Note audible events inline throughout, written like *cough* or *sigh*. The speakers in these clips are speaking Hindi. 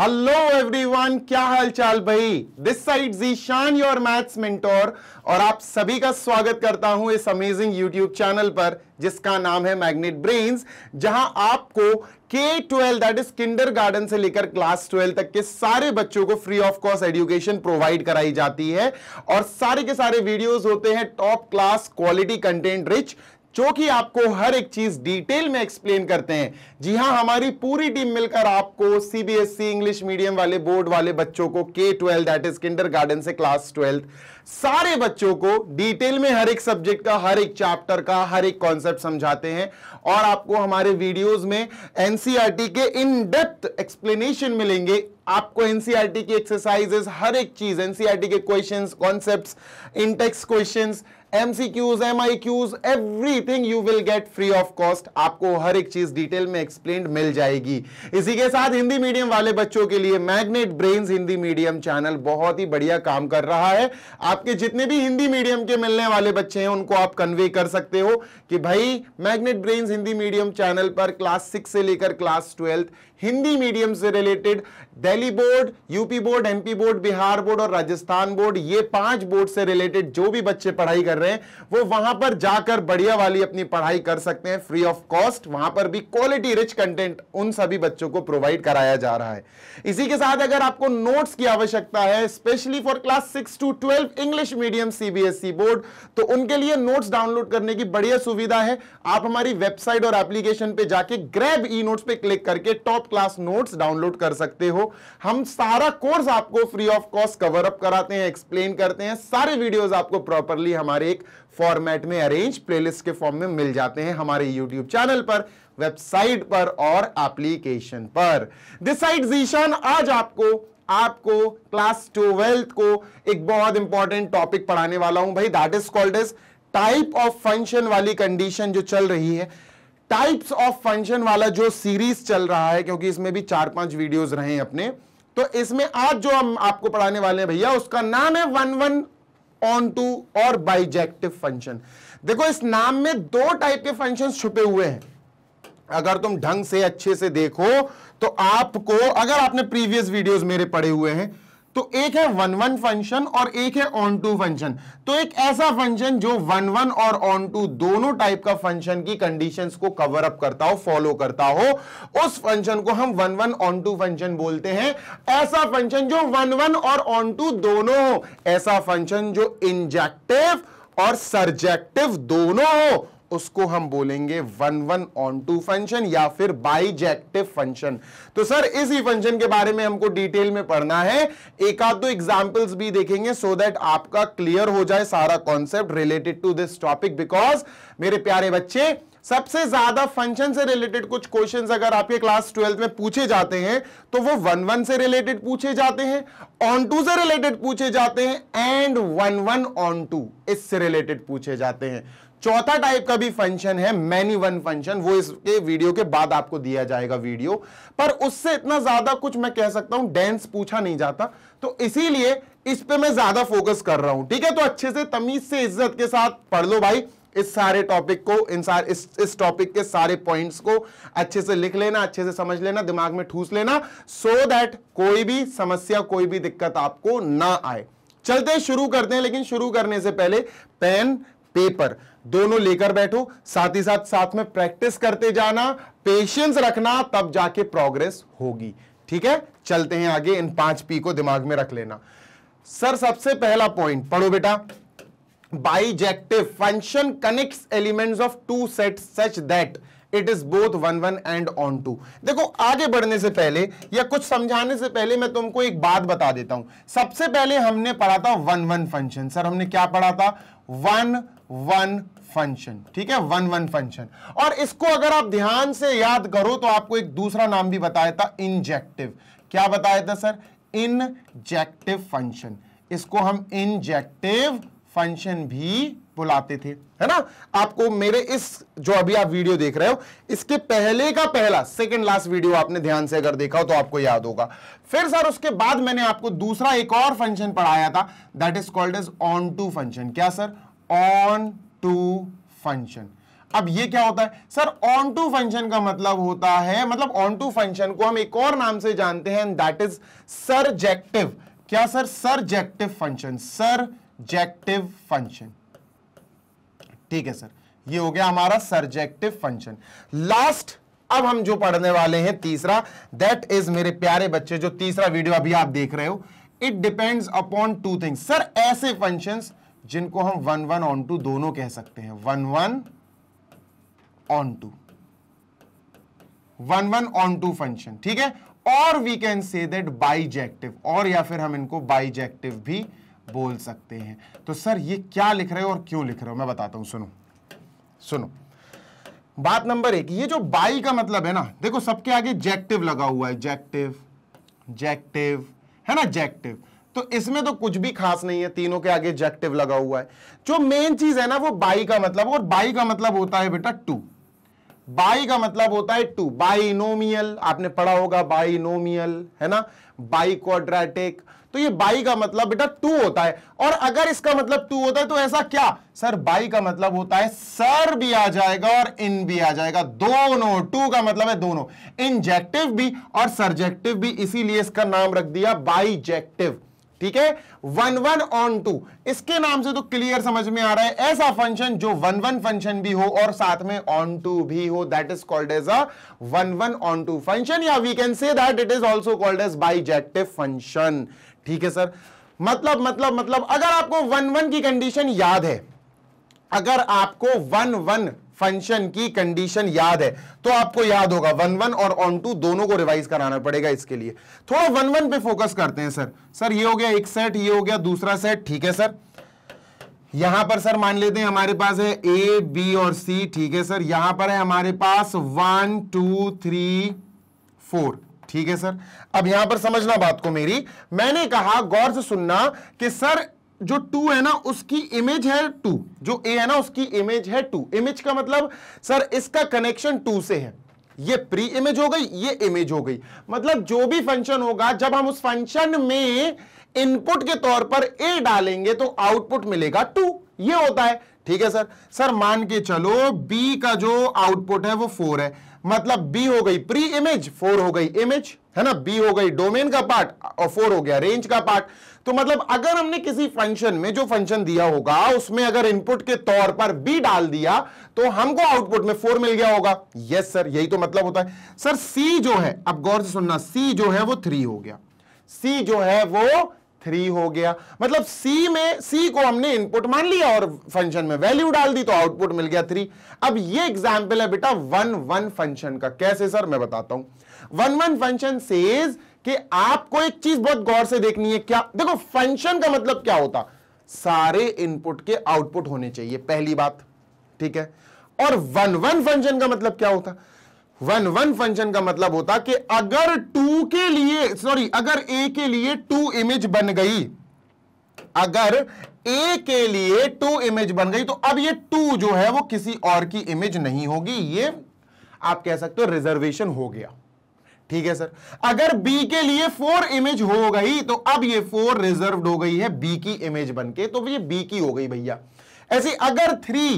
हेलो एवरीवन क्या हाल चाल भाई this side Zeeshan your maths mentor और आप सभी का स्वागत करता हूं इस अमेजिंग यूट्यूब चैनल पर जिसका नाम है मैग्नेट ब्रेन्स जहां आपको K twelve that is kindergarten से लेकर क्लास ट्वेल्व तक के सारे बच्चों को free of cost education provide कराई जाती है और सारे के सारे वीडियोस होते हैं top class quality content rich जो कि आपको हर एक चीज डिटेल में एक्सप्लेन करते हैं जी हाँ हमारी पूरी टीम मिलकर आपको सीबीएसई इंग्लिश मीडियम वाले बोर्ड वाले बच्चों को K twelve that is kindergarten से क्लास ट्वेल्थ सारे बच्चों को डिटेल में हर एक सब्जेक्ट का हर एक चैप्टर का हर एक कॉन्सेप्ट समझाते हैं और आपको हमारे वीडियोस में एनसीईआरटी e के इन डेप्थ एक्सप्लेनेशन मिलेंगे आपको एनसीईआरटी e की एक्सरसाइजेस हर एक चीज एनसीईआरटी e के questions concepts intext questions MCQs MIQs everything you will get free of cost आपको हर एक चीज डिटेल में एक्सप्लेन मिल जाएगी इसी के साथ हिंदी मीडियम वाले बच्चों के लिए magnet brains Hindi medium channel बहुत ही बढ़िया काम कर रहा है आपके जितने भी हिंदी मीडियम के मिलने वाले बच्चे हैं उनको आप कन्वे कर सकते हो कि भाई magnet brains Hindi medium channel पर क्लास सिक्स से लेकर क्लास ट्वेल्थ हिंदी मीडियम से related Delhi board UP board MP board Bihar board और राजस्थान बोर्ड ये पांच बोर्ड से रिलेटेड जो भी बच्चे पढ़ाई कर रहे हैं वो वहां पर जाकर बढ़िया वाली अपनी पढ़ाई कर सकते हैं फ्री ऑफ कॉस्ट वहां पर भी क्वालिटी रिच कंटेंट उन सभी बच्चों को प्रोवाइड कराया जा रहा है इसी के साथ अगर आपको नोट्स की आवश्यकता है specially for class six to twelve English medium CBSE board तो उनके लिए नोट्स डाउनलोड करने की बढ़िया सुविधा है आप हमारी वेबसाइट और एप्लीकेशन पे जाके ग्रैब ई नोट्स पे क्लिक करके टॉप क्लास नोट्स डाउनलोड कर सकते हो हम सारा कोर्स आपको free of cost cover up कराते हैं एक्सप्लेन करते हैं सारे वीडियोस आपको प्रॉपरली हमारे एक फॉर्मेट में अरेंज प्लेलिस्ट के फॉर्म में मिल जाते हैं हमारे यूट्यूब चैनल पर वेबसाइट पर और एप्लीकेशन पर दिस जीशान आज आपको आपको क्लास ट्वेल्थ को एक बहुत इंपॉर्टेंट टॉपिक पढ़ाने वाला हूं भाई that is called is type of function वाली कंडीशन जो चल रही है टाइप्स ऑफ फंक्शन वाला जो सीरीज चल रहा है क्योंकि इसमें भी चार पांच वीडियोस रहे हैं अपने तो इसमें आज जो हम आपको पढ़ाने वाले हैं भैया उसका नाम है वन वन ऑन टू और बाइजेक्टिव फंक्शन देखो इस नाम में दो टाइप के फंक्शन छुपे हुए हैं अगर तुम ढंग से अच्छे से देखो तो आपको अगर आपने प्रीवियस वीडियोस मेरे पढ़े हुए हैं तो एक है वन वन फंक्शन और एक है ऑन टू फंक्शन तो एक ऐसा फंक्शन जो वन वन और ऑन टू दोनों टाइप का फंक्शन की कंडीशंस को कवर अप करता हो फॉलो करता हो उस फंक्शन को हम one one onto function बोलते हैं ऐसा फंक्शन जो वन वन और ऑन टू दोनों हो ऐसा फंक्शन जो इंजेक्टिव और सर्जेक्टिव दोनों हो उसको हम बोलेंगे one one onto function या फिर बाइजेक्टिव फंक्शन तो सर इसी फंक्शन के बारे में हमको डिटेल में पढ़ना है एक आध दो एग्जाम्पल्स भी देखेंगे सो so दैट आपका क्लियर हो जाए सारा concept related to this topic because मेरे प्यारे बच्चे सबसे ज्यादा फंक्शन से रिलेटेड कुछ क्वेश्चन अगर आपके क्लास ट्वेल्थ में पूछे जाते हैं तो वो वन वन से रिलेटेड पूछे जाते हैं ऑन टू से रिलेटेड पूछे जाते हैं and one one onto इससे रिलेटेड पूछे जाते हैं चौथा टाइप का भी फंक्शन है मैनी वन फंक्शन वो इसके वीडियो के बाद आपको दिया जाएगा वीडियो पर उससे इतना ज्यादा कुछ मैं कह सकता हूं डेंस पूछा नहीं जाता तो इसीलिए इस पे मैं ज्यादा फोकस कर रहा हूं ठीक है तो अच्छे से तमीज से इज्जत के साथ पढ़ लो भाई इस सारे टॉपिक को इन सारे इस इस टॉपिक के सारे पॉइंट्स को अच्छे से लिख लेना अच्छे से समझ लेना दिमाग में ठूस लेना सो so दैट कोई भी समस्या कोई भी दिक्कत आपको ना आए चलते शुरू करते हैं लेकिन शुरू करने से पहले पेन पेपर दोनों लेकर बैठो साथ ही साथ साथ में प्रैक्टिस करते जाना पेशेंस रखना तब जाके प्रोग्रेस होगी ठीक है चलते हैं आगे इन पांच पी को दिमाग में रख लेना सर सबसे पहला पॉइंट पढ़ो बेटा bijective function connect elements of two set such that it is both one one and onto देखो आगे बढ़ने से पहले या कुछ समझाने से पहले मैं तुमको एक बात बता देता हूं सबसे पहले हमने पढ़ा था वन वन फंक्शन सर हमने क्या पढ़ा था वन वन फंक्शन ठीक है वन वन फंक्शन और इसको अगर आप ध्यान से याद करो तो आपको एक दूसरा नाम भी बताया था इंजेक्टिव क्या बताया था सर इनजेक्टिव फंक्शन इसको हम इंजेक्टिव फंक्शन भी बुलाते थे है ना आपको मेरे इस जो अभी आप वीडियो देख रहे हो इसके पहले का पहला सेकंड लास्ट वीडियो आपने ध्यान से अगर देखा हो तो आपको याद होगा फिर सर उसके बाद मैंने आपको दूसरा एक और फंक्शन पढ़ाया था that is called is onto function क्या सर ऑन टू फंक्शन अब ये क्या होता है सर ऑन टू फंक्शन का मतलब होता है मतलब ऑन टू फंक्शन को हम एक और नाम से जानते हैं दैट इज सरजेक्टिव क्या sir surjective function surjective function ठीक है सर ये हो गया हमारा सर्जेक्टिव फंक्शन लास्ट अब हम जो पढ़ने वाले हैं तीसरा दैट इज मेरे प्यारे बच्चे जो तीसरा वीडियो अभी आप देख रहे हो it depends upon two things sir ऐसे फंक्शंस जिनको हम वन वन ऑन टू दोनों कह सकते हैं one one onto one one onto function ठीक है और we can say that bijective और या फिर हम इनको बाइजेक्टिव भी बोल सकते हैं तो सर ये क्या लिख रहे हो और क्यों लिख रहे हो मैं बताता हूं सुनो सुनो बात नंबर एक ये जो बाई का मतलब है ना देखो सबके आगे जैक्टिव लगा हुआ है जैक्टिव जैक्टिव है ना जैक्टिव तो इसमें तो कुछ भी खास नहीं है तीनों के आगे जैक्टिव लगा हुआ है जो मेन चीज है ना वो बाई का मतलब और बाई का मतलब होता है बेटा टू बाई का मतलब होता है टू बाई आपने पढ़ा होगा बाई है ना बाई तो ये बाई का मतलब बेटा टू होता है और अगर इसका मतलब टू होता है तो ऐसा क्या सर बाई का मतलब होता है सर भी आ जाएगा और इन भी आ जाएगा दोनों टू का मतलब है दोनों इंजेक्टिव भी और सरजेक्टिव भी इसीलिए इसका नाम रख दिया बाईजेक्टिव ठीक है वन वन ऑन टू इसके नाम से तो क्लियर समझ में आ रहा है ऐसा फंक्शन जो वन वन फंक्शन भी हो और साथ में ऑन टू भी हो that is called as a one one onto function या we can say that it is also called as bijective function ठीक है सर मतलब मतलब मतलब अगर आपको वन वन की कंडीशन याद है अगर आपको वन वन फंक्शन की कंडीशन याद है तो आपको याद होगा वन वन और ऑन टू दोनों को रिवाइज कराना पड़ेगा इसके लिए थोड़ा वन वन पे फोकस करते हैं सर सर ये हो गया एक सेट ये हो गया दूसरा सेट ठीक है सर यहां पर सर मान लेते हैं हमारे पास है ए बी और सी ठीक है सर यहां पर है हमारे पास वन टू थ्री फोर ठीक है सर अब यहां पर समझना बात को मेरी मैंने कहा गौर से सुनना कि सर जो टू है ना उसकी इमेज है टू जो ए है ना उसकी इमेज है टू इमेज का मतलब सर इसका कनेक्शन टू से है ये प्री इमेज हो गई ये इमेज हो गई मतलब जो भी फंक्शन होगा जब हम उस फंक्शन में इनपुट के तौर पर ए डालेंगे तो आउटपुट मिलेगा टू ये होता है ठीक है सर सर मान के चलो बी का जो आउटपुट है वो फोर है मतलब बी हो गई प्री इमेज फोर हो गई इमेज है ना बी हो गई डोमेन का पार्ट और फोर हो गया रेंज का पार्ट तो मतलब अगर हमने किसी फंक्शन में जो फंक्शन दिया होगा उसमें अगर इनपुट के तौर पर बी डाल दिया तो हमको आउटपुट में फोर मिल गया होगा यस सर यही तो मतलब होता है सर सी जो है अब गौर से सुनना सी जो है वो थ्री हो गया सी जो है वो थ्री हो गया मतलब सी में सी को हमने इनपुट मान लिया और फंक्शन में वैल्यू डाल दी तो आउटपुट मिल गया थ्री अब ये एग्जाम्पल है बेटा वन वन फंक्शन का कैसे सर मैं बताता हूं वन वन फंक्शन सेज कि आपको एक चीज बहुत गौर से देखनी है क्या देखो फंक्शन का मतलब क्या होता सारे इनपुट के आउटपुट होने चाहिए पहली बात ठीक है और वन वन फंक्शन का मतलब क्या होता है वन वन फंक्शन का मतलब होता कि अगर टू के लिए सॉरी अगर ए के लिए टू इमेज बन गई अगर ए के लिए टू इमेज बन गई तो अब ये टू जो है वो किसी और की इमेज नहीं होगी ये आप कह सकते हो रिजर्वेशन हो गया ठीक है सर अगर बी के लिए फोर इमेज हो गई तो अब ये फोर रिजर्व हो गई है बी की इमेज बनके तो ये बी की हो गई भैया ऐसे अगर थ्री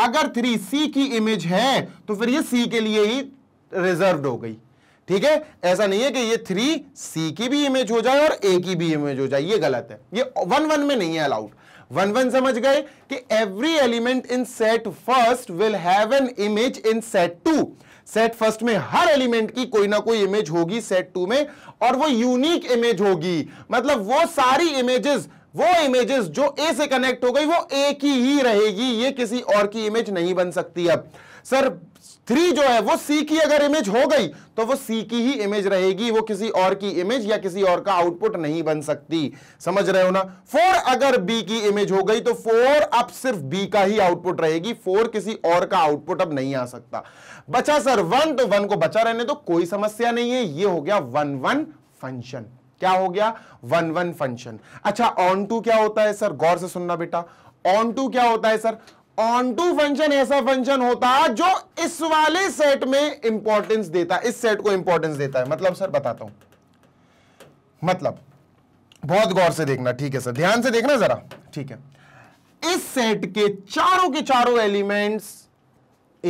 अगर थ्री सी की इमेज है तो फिर ये सी के लिए ही रिजर्व हो गई ठीक है ऐसा नहीं है कि ये थ्री सी की भी इमेज हो जाए और ए की भी इमेज हो जाए ये गलत है ये वन वन में नहीं है अलाउड वन वन समझ गए कि every element in set first will have an image in set two set first में हर एलिमेंट की कोई ना कोई इमेज होगी सेट टू में और वो यूनिक इमेज होगी मतलब वो सारी इमेजेस वो इमेजेस जो ए से कनेक्ट हो गई वो ए की ही रहेगी ये किसी और की इमेज नहीं बन सकती अब सर थ्री जो है वो सी की अगर इमेज हो गई तो वो सी की ही इमेज रहेगी वो किसी और की इमेज या किसी और का आउटपुट नहीं बन सकती समझ रहे हो ना फोर अगर बी की इमेज हो गई तो फोर अब सिर्फ बी का ही आउटपुट रहेगी फोर किसी और का आउटपुट अब नहीं आ सकता बचा सर वन तो वन को बचा रहने तो कोई समस्या नहीं है ये हो गया वन वन फंक्शन क्या हो गया वन वन फंक्शन अच्छा ऑन टू क्या होता है सर गौर से सुनना बेटा ऑन टू क्या होता है सर ऑन टू फंक्शन ऐसा फंक्शन होता है जो इस वाले सेट में इंपॉर्टेंस देता इस सेट को इंपॉर्टेंस देता है मतलब सर बताता हूं मतलब बहुत गौर से देखना ठीक है सर ध्यान से देखना जरा ठीक है इस सेट के चारों के चारों एलिमेंट्स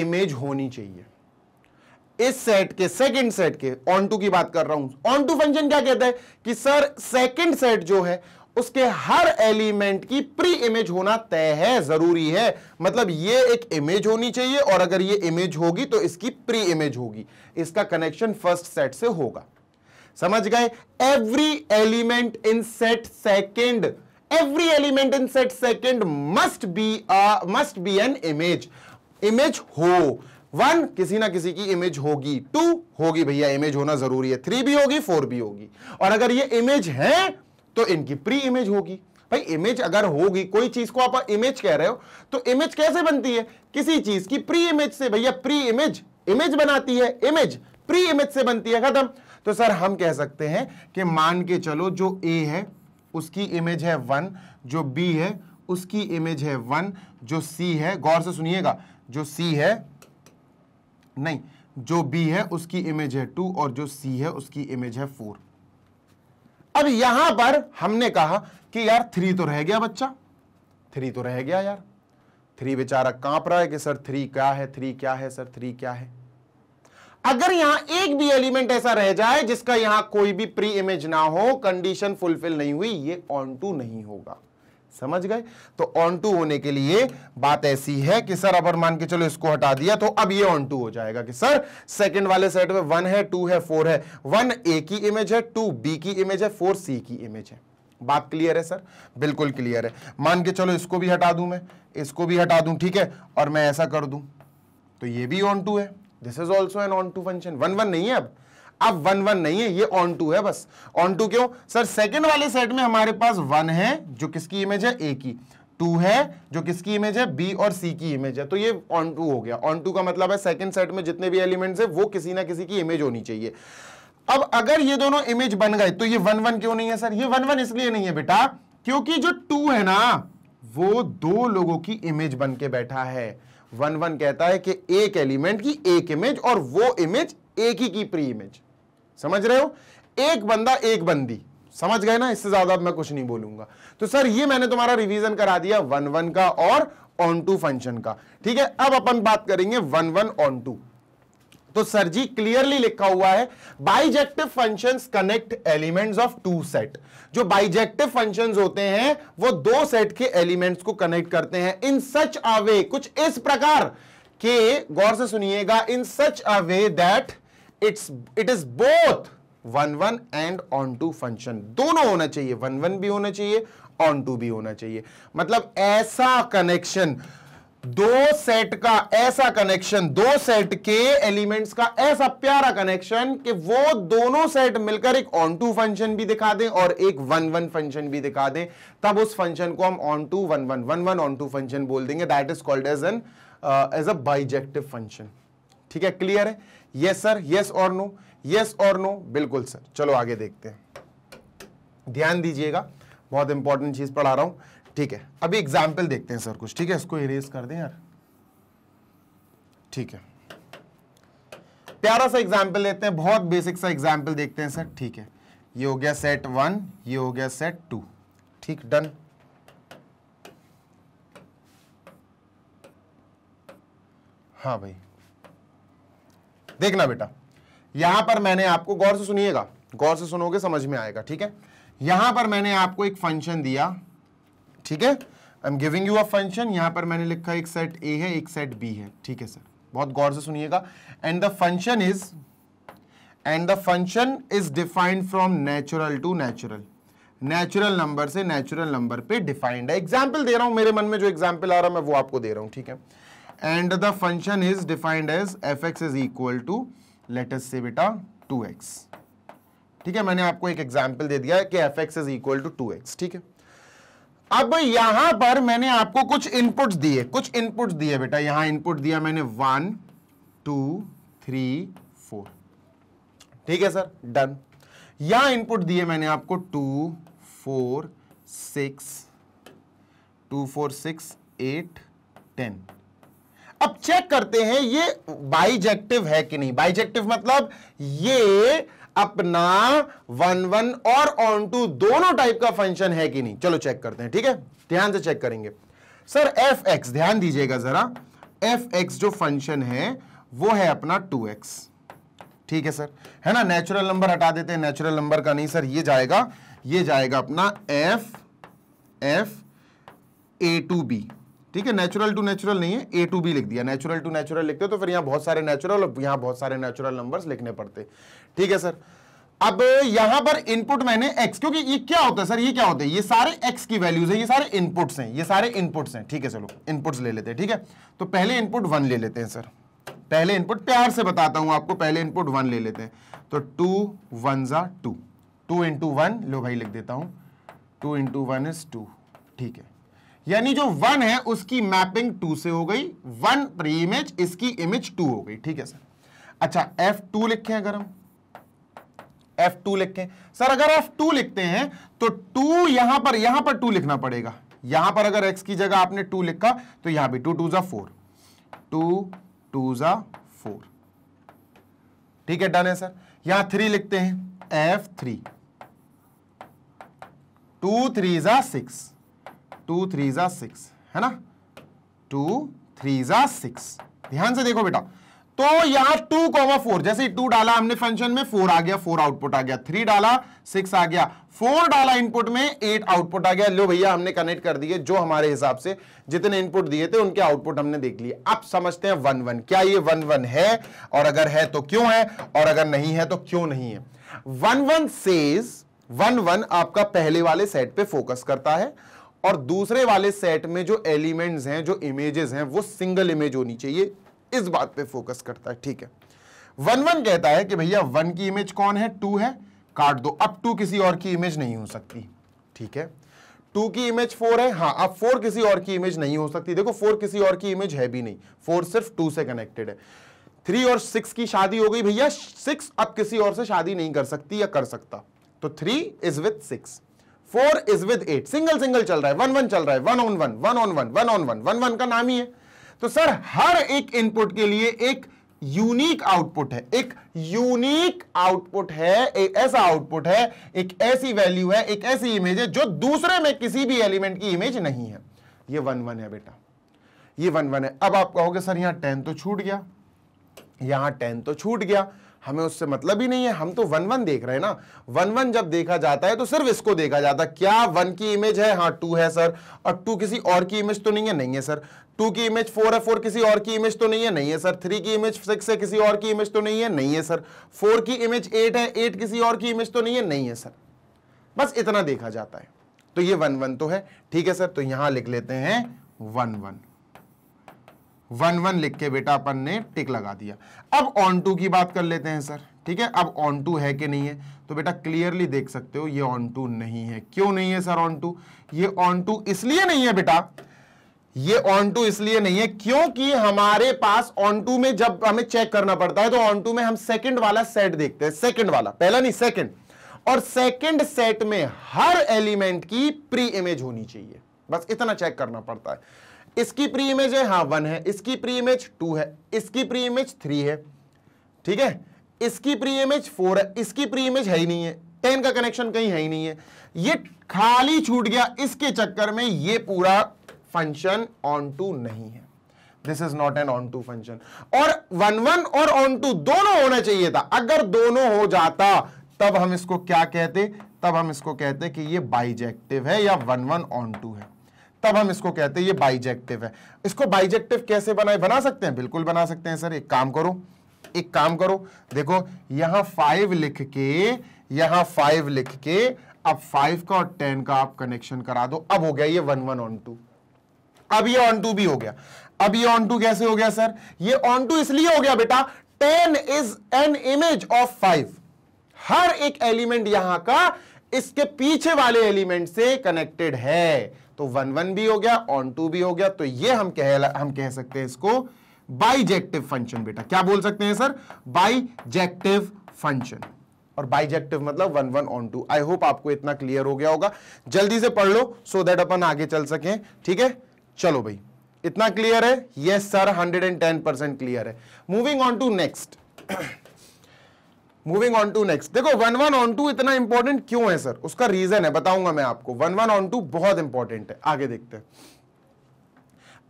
इमेज होनी चाहिए इस सेट के सेकंड सेट के ऑन टू की बात कर रहा हूं ऑन टू फंक्शन क्या कहता है कि सर सेकंड सेट जो है उसके हर एलिमेंट की प्री इमेज होना तय है जरूरी है मतलब ये एक इमेज होनी चाहिए और अगर ये इमेज होगी तो इसकी प्री इमेज होगी इसका कनेक्शन फर्स्ट सेट से होगा समझ गए every element in set second every element in set second must be must be an image image हो वन किसी ना किसी की इमेज होगी टू होगी भैया इमेज होना जरूरी है थ्री भी होगी फोर भी होगी और अगर ये इमेज है तो इनकी प्री इमेज होगी भाई इमेज अगर होगी कोई चीज को आप इमेज कह रहे हो तो इमेज कैसे बनती है किसी चीज की प्री इमेज से भैया प्री इमेज इमेज बनाती है इमेज प्री इमेज से बनती है खत्म तो सर हम कह सकते हैं कि मान के चलो जो ए है उसकी इमेज है वन जो बी है उसकी इमेज है वन जो सी है गौर से सुनिएगा जो सी है नहीं जो बी है उसकी इमेज है टू और जो सी है उसकी इमेज है फोर अब यहां पर हमने कहा कि यार थ्री तो रह गया बच्चा थ्री तो रह गया यार थ्री बेचारा कांप रहा है कि सर थ्री क्या है थ्री क्या है सर थ्री क्या है अगर यहां एक भी एलिमेंट ऐसा रह जाए जिसका यहां कोई भी प्री इमेज ना हो कंडीशन फुलफिल नहीं हुई ये ऑन टू नहीं होगा समझ गए तो ऑन टू होने के लिए बात ऐसी है कि सर अगर मान के चलो इसको हटा दिया तो अब ये ऑन टू हो जाएगा कि सर सेकंड वाले सेट में वन है टू है फोर है वन ए की इमेज है टू बी की इमेज है फोर सी की इमेज है बात क्लियर है सर बिल्कुल क्लियर है मान के चलो इसको भी हटा दू मैं इसको भी हटा दू ठीक है और मैं ऐसा कर दू तो ये भी ऑन टू है this is also an onto function one one नहीं है अब अब वन वन नहीं है ये ऑन टू है बस ऑन टू क्यों सर सेकेंड वाले सेट में हमारे पास वन है जो किसकी इमेज है ए की टू है जो किसकी इमेज है बी और सी की इमेज है तो ये ऑन टू हो गया ऑन टू का मतलब है सेकंड सेट में जितने भी एलिमेंट्स है वो किसी ना किसी की इमेज होनी चाहिए अब अगर ये दोनों इमेज बन गए तो ये वन वन क्यों नहीं है सर ये वन वन इसलिए नहीं है बेटा क्योंकि जो टू है ना वो दो लोगों की इमेज बन के बैठा है वन वन कहता है कि एक एलिमेंट की एक इमेज और वो इमेज एक ही की प्री इमेज समझ रहे हो एक बंदा एक बंदी समझ गए ना इससे ज्यादा मैं कुछ नहीं बोलूंगा तो सर ये मैंने तुम्हारा रिवीजन करा दिया वन वन का और ऑन टू फंक्शन का ठीक है अब अपन बात करेंगे वन वन ऑन टू तो सर जी क्लियरली लिखा हुआ है bijective functions connect elements of two set जो बाइजेक्टिव फंक्शंस होते हैं वो दो सेट के एलिमेंट्स को कनेक्ट करते हैं इन सच अवे कुछ इस प्रकार के गौर से सुनिएगा in such a way that it's it is both one one and onto function दोनों होना चाहिए वन वन भी होना चाहिए ऑन टू भी होना चाहिए मतलब ऐसा कनेक्शन दो सेट का ऐसा कनेक्शन दो सेट के एलिमेंट्स का ऐसा प्यारा कनेक्शन कि वो दोनों सेट मिलकर एक ऑन टू फंक्शन भी दिखा दें और एक वन वन फंक्शन भी दिखा दें तब उस फंक्शन को हम onto one one one one onto function बोल देंगे that is called as an as a bijective function ठीक है क्लियर है यस सर यस और नो यस और नो बिल्कुल सर चलो आगे देखते हैं ध्यान दीजिएगा बहुत इंपॉर्टेंट चीज पढ़ा रहा हूं ठीक है अभी एग्जाम्पल देखते हैं सर कुछ ठीक है इसको इरेज कर दें यार ठीक है प्यारा सा एग्जाम्पल लेते हैं बहुत बेसिक सा एग्जाम्पल देखते हैं सर ठीक है ये हो गया सेट वन ये हो गया सेट टू ठीक डन हाँ भाई देखना बेटा यहां पर मैंने आपको गौर से सुनिएगा गौर से सुनोगे समझ में आएगा ठीक है यहां पर मैंने आपको एक फंक्शन दिया ठीक है I am giving you a function यहां पर मैंने लिखा एक सेट ए है एक सेट बी है ठीक है सर बहुत गौर से सुनिएगा and the function is and the function is defined from natural to natural natural number से नेचुरल नंबर पे डिफाइंड है एग्जाम्पल दे रहा हूं मेरे मन में जो एग्जाम्पल आ रहा है मैं वो आपको दे रहा हूं ठीक है and the function is defined as fx is equal to let us से बेटा टू एक्स ठीक है मैंने आपको एक एग्जाम्पल दे दिया कि f x is equal to two x ठीक है अब यहां पर मैंने आपको कुछ इनपुट्स दिए कुछ इनपुट्स दिए बेटा यहां इनपुट दिया मैंने वन टू थ्री फोर ठीक है सर डन यहां इनपुट दिए मैंने आपको two four six two four six eight ten अब चेक करते हैं ये बाइजेक्टिव है कि नहीं बाइजेक्टिव मतलब ये अपना वन वन और ऑन टू दोनों टाइप का फंक्शन है कि नहीं चलो चेक करते हैं ठीक है ध्यान से चेक करेंगे सर एफ एक्स ध्यान दीजिएगा जरा एफ एक्स जो फंक्शन है वो है अपना टू एक्स ठीक है सर है ना नेचुरल नंबर हटा देते हैं नेचुरल नंबर का नहीं सर ये जाएगा ये जाएगा अपना f f A to B ठीक है नेचुरल टू नेचुरल नहीं है ए टू बी लिख दिया नेचुरल टू नेचुरल लिखते तो फिर यहां बहुत सारे नेचुरल और यहां बहुत सारे नेचुरल नंबर लिखने पड़ते ठीक है सर अब यहां पर इनपुट मैंने एक्स क्योंकि ये क्या होता है सर ये क्या होता है ये सारे एक्स की वैल्यूज है ये सारे इनपुट्स हैं ये सारे इनपुट्स हैं ठीक है चलो इनपुट्स ले लेते हैं ठीक है तो पहले इनपुट वन ले लेते हैं सर पहले इनपुट प्यार से बताता हूं आपको पहले इनपुट वन ले लेते हैं तो टू वन जा टू टू इंटू वन लो भाई लिख देता हूं two into one is two ठीक है यानी जो वन है उसकी मैपिंग टू से हो गई वन प्री इमेज इसकी इमेज टू हो गई ठीक है सर अच्छा एफ टू लिखे अगर हम एफ टू लिखे सर अगर एफ टू लिखते हैं तो टू यहां पर यहां पर टू लिखना पड़ेगा यहां पर अगर एक्स की जगह आपने टू लिखा तो यहां भी टू टू जा फोर टू टू जा फोर ठीक है डन है सर यहां थ्री लिखते हैं एफ थ्री टू थ्री जा सिक्स टू थ्री ज़ा सिक्स है ना टू थ्री ज़ा सिक्स ध्यान से देखो बेटा तो यहां टू कॉमा फोर जैसे टू डाला हमने फंक्शन में फोर आ गया फोर आउटपुट आ गया थ्री डाला सिक्स आ गया फोर डाला इनपुट में एट आउटपुट आ गया लो भैया हमने कनेक्ट कर दिए जो हमारे हिसाब से जितने इनपुट दिए थे उनके आउटपुट हमने देख लिए अब समझते हैं वन वन क्या ये वन वन है और अगर है तो क्यों है और अगर नहीं है तो क्यों नहीं है one one says one one आपका पहले वाले सेट पे फोकस करता है और दूसरे वाले सेट में जो एलिमेंट्स हैं जो इमेजेस हैं वो सिंगल इमेज होनी चाहिए इस बात पे फोकस करता है ठीक है वन वन कहता है कि भैया वन की इमेज कौन है टू है काट दो अब टू किसी और की इमेज नहीं हो सकती ठीक है टू की इमेज फोर है हाँ अब फोर किसी और की इमेज नहीं हो सकती देखो फोर किसी और की इमेज है भी नहीं फोर सिर्फ टू से कनेक्टेड है थ्री और सिक्स की शादी हो गई भैया सिक्स अब किसी और से शादी नहीं कर सकती या कर सकता तो three is with six four is with eight single single चल रहा है वन वन चल रहा है one on one one on one one on one one one का नाम ही है तो सर हर एक इनपुट के लिए एक यूनिक आउटपुट है एक यूनिक आउटपुट है एक ऐसा आउटपुट है एक ऐसी वैल्यू है एक ऐसी इमेज है जो दूसरे में किसी भी एलिमेंट की इमेज नहीं है ये वन वन है बेटा ये वन वन है अब आप कहोगे सर यहां टेन तो छूट गया यहां टेन तो छूट गया हमें उससे मतलब ही नहीं है हम तो वन वन देख रहे हैं ना वन वन जब देखा जाता है तो सिर्फ इसको देखा जाता है क्या वन की इमेज है हाँ टू है सर और टू किसी और की इमेज तो नहीं है नहीं है सर टू की इमेज फोर है फोर किसी और की इमेज तो नहीं है नहीं है सर थ्री की इमेज सिक्स है किसी और की इमेज तो नहीं है नहीं है सर फोर की इमेज एट है एट किसी और की इमेज तो नहीं है नहीं है सर बस इतना देखा जाता है तो ये वन वन तो है ठीक है सर तो यहां लिख लेते हैं वन वन वन वन लिख के बेटा अपन ने टिक लगा दिया अब ऑन टू की बात कर लेते हैं सर ठीक है अब ऑन टू है कि नहीं है तो बेटा क्लियरली देख सकते हो ये ऑन टू नहीं है क्यों नहीं है सर ऑन टू ये ऑन टू इसलिए नहीं है बेटा ये ऑन टू इसलिए नहीं है क्योंकि हमारे पास ऑन टू में जब हमें चेक करना पड़ता है तो ऑन टू में हम सेकंड वाला सेट देखते हैं सेकंड वाला पहला नहीं सेकंड और सेकंड सेट में हर एलिमेंट की प्री इमेज होनी चाहिए बस इतना चेक करना पड़ता है इसकी प्री इमेज है हाँ वन है इसकी प्री इमेज टू है इसकी प्री इमेज थ्री है ठीक है इसकी प्री इमेज फोर है इसकी प्री इमेज है ही नहीं है टेन का कनेक्शन कहीं है ही नहीं है ये खाली छूट गया इसके चक्कर में ये पूरा फंक्शन ऑन टू नहीं है this is not an onto function और वन वन और ऑन टू दोनों होना चाहिए था अगर दोनों हो जाता तब हम इसको क्या कहते तब हम इसको कहते कि ये बाइजेक्टिव है या वन वन ऑन टू है तब हम इसको कहते हैं ये बाइजेक्टिव है इसको बाइजेक्टिव कैसे बनाए बना सकते हैं बिल्कुल बना सकते हैं सर एक काम करो एक काम करो देखो यहां फाइव लिख के यहां फाइव लिख के अब फाइव का और टेन का आप कनेक्शन करा दो अब हो गया ये वन वन ऑन टू अब ये ऑन टू भी हो गया अब ये ऑन टू कैसे हो गया सर ये ऑन टू इसलिए हो गया बेटा ten is an image of five हर एक एलिमेंट यहां का इसके पीछे वाले एलिमेंट से कनेक्टेड है तो वन वन भी हो गया ऑन टू भी हो गया तो ये हम कह हम कह सकते हैं इसको बाइजेक्टिव फंक्शन बेटा क्या बोल सकते हैं सर बाइजेक्टिव फंक्शन और बाइजेक्टिव मतलब one one onto I hope आपको इतना क्लियर हो गया होगा जल्दी से पढ़ लो सो so देट अपन आगे चल सके ठीक है चलो भाई इतना क्लियर है यस सर 110 परसेंट क्लियर है moving on to next moving on to next देखो वन वन ऑन टू इतना इंपॉर्टेंट क्यों है सर उसका रीजन है बताऊंगा मैं आपको वन वन ऑन टू बहुत इंपॉर्टेंट है आगे देखते हैं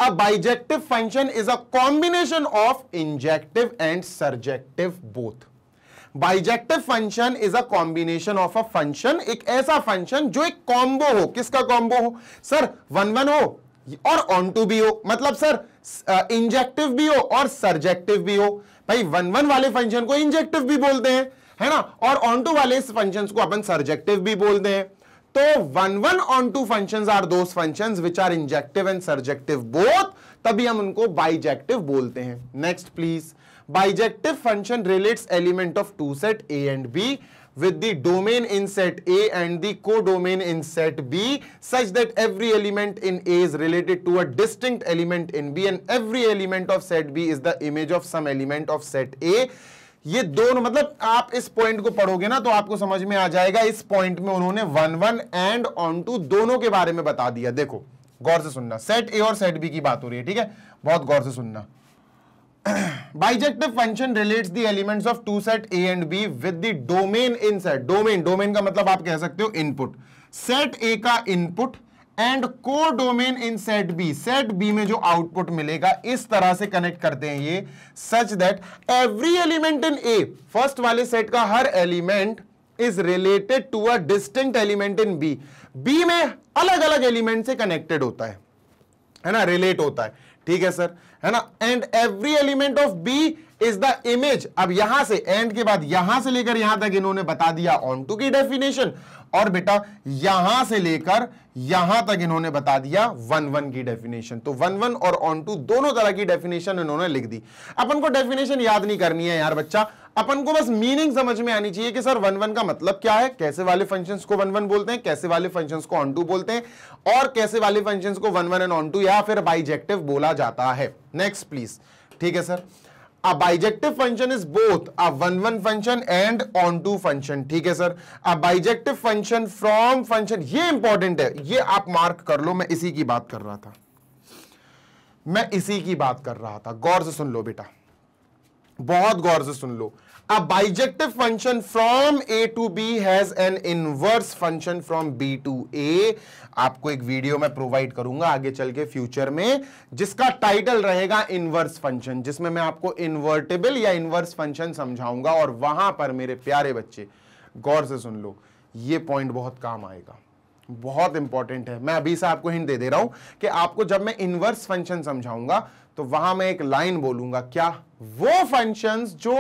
A bijective function is a combination of injective and surjective bijective function is a combination of a function एक ऐसा फंक्शन जो एक कॉम्बो हो किसका कॉम्बो हो सर वन वन हो और ऑन टू भी हो मतलब सर इंजेक्टिव uh, भी हो और सर्जेक्टिव भी हो भाई वन वन वाले फंक्शन को इंजेक्टिव भी बोलते हैं है ना और ऑन टू वाले फंक्शन को अपन सर्जेक्टिव भी बोलते हैं तो one one onto function are दो function which are injective and surjective both तभी हम उनको बाइजेक्टिव बोलते हैं next please bijective function relates element of two set A and B with the domain in set A and the codomain in set B such that every element in A is related to a distinct element in B and every element of set B is the image of some element of set A. ये दोनों मतलब आप इस पॉइंट को पढ़ोगे ना तो आपको समझ में आ जाएगा इस पॉइंट में उन्होंने one one and onto दोनों के बारे में बता दिया देखो गौर से सुनना सेट ए और सेट बी की बात हो रही है ठीक है बहुत गौर से सुनना bijective function relates the elements of two set A and B with the domain in set domain domain का मतलब आप कह सकते हो इनपुट सेट ए का इनपुट एंड को domain in set B set B में जो आउटपुट मिलेगा इस तरह से कनेक्ट करते हैं ये such that every element in A first वाले सेट का हर element is related to a distinct element in B B में अलग अलग एलिमेंट से कनेक्टेड होता है है ना रिलेट होता है ठीक है सर है ना and every element of B is the image अब यहां से एंड के बाद यहां से लेकर यहां तक इन्होंने बता दिया ऑन टू की डेफिनेशन और बेटा यहां से लेकर यहां तक इन्होंने बता दिया वन वन की डेफिनेशन तो वन वन और ऑन टू दोनों तरह की डेफिनेशन इन्होंने लिख दी अपन को डेफिनेशन याद नहीं करनी है यार बच्चा अपन को बस मीनिंग समझ में आनी चाहिए कि सर वन वन का मतलब क्या है कैसे वाले फंक्शन को वन वन बोलते हैं कैसे वाले फंक्शन को ऑन टू बोलते हैं और कैसे वाले फंक्शन को one one and onto या फिर बाइजेक्टिव बोला जाता है नेक्स्ट प्लीज ठीक है sir bijective function is both a one one function and onto function ठीक है sir a bijective function from function ये इंपॉर्टेंट है ये आप मार्क कर लो मैं इसी की बात कर रहा था मैं इसी की बात कर रहा था गौर से सुन लो बेटा बहुत गौर से सुन लो a bijective function from A to B has an inverse function from B to A आपको एक वीडियो में प्रोवाइड करूंगा आगे चल के फ्यूचर में जिसका टाइटल रहेगा इनवर्स फंक्शन जिसमें मैं आपको इन्वर्टेबल या इनवर्स फंक्शन समझाऊंगा और वहां पर मेरे प्यारे बच्चे गौर से सुन लो ये पॉइंट बहुत काम आएगा बहुत इंपॉर्टेंट है मैं अभी से आपको हिंट दे दे रहा हूं कि आपको जब मैं इनवर्स फंक्शन समझाऊंगा तो वहां मैं एक लाइन बोलूंगा क्या वो फंक्शंस जो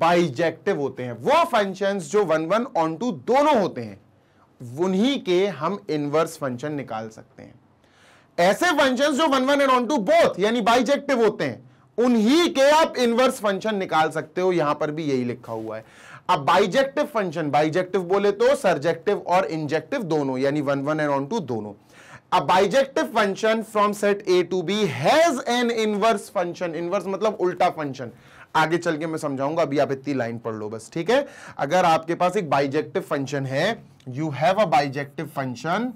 बाइजेक्टिव होते हैं वो फंक्शंस जो वन वन ऑन टू दोनों होते हैं उन्हीं के हम इनवर्स फंक्शन निकाल सकते हैं ऐसे फंक्शन जो one one and onto both यानी बाइजेक्टिव होते हैं उन्हीं के आप इनवर्स फंक्शन निकाल सकते हो यहां पर भी यही लिखा हुआ है अब बाइजेक्टिव फंक्शन बाइजेक्टिव बोले तो सर्जेक्टिव और इंजेक्टिव दोनों यानी one one and onto दोनों a bijective function from set A to B has an inverse function inverse मतलब उल्टा फंक्शन आगे चल के मैं समझाऊंगा अभी आप इतनी लाइन पढ़ लो बस ठीक है अगर आपके पास एक बाइजेक्टिव फंक्शन है you have a bijective function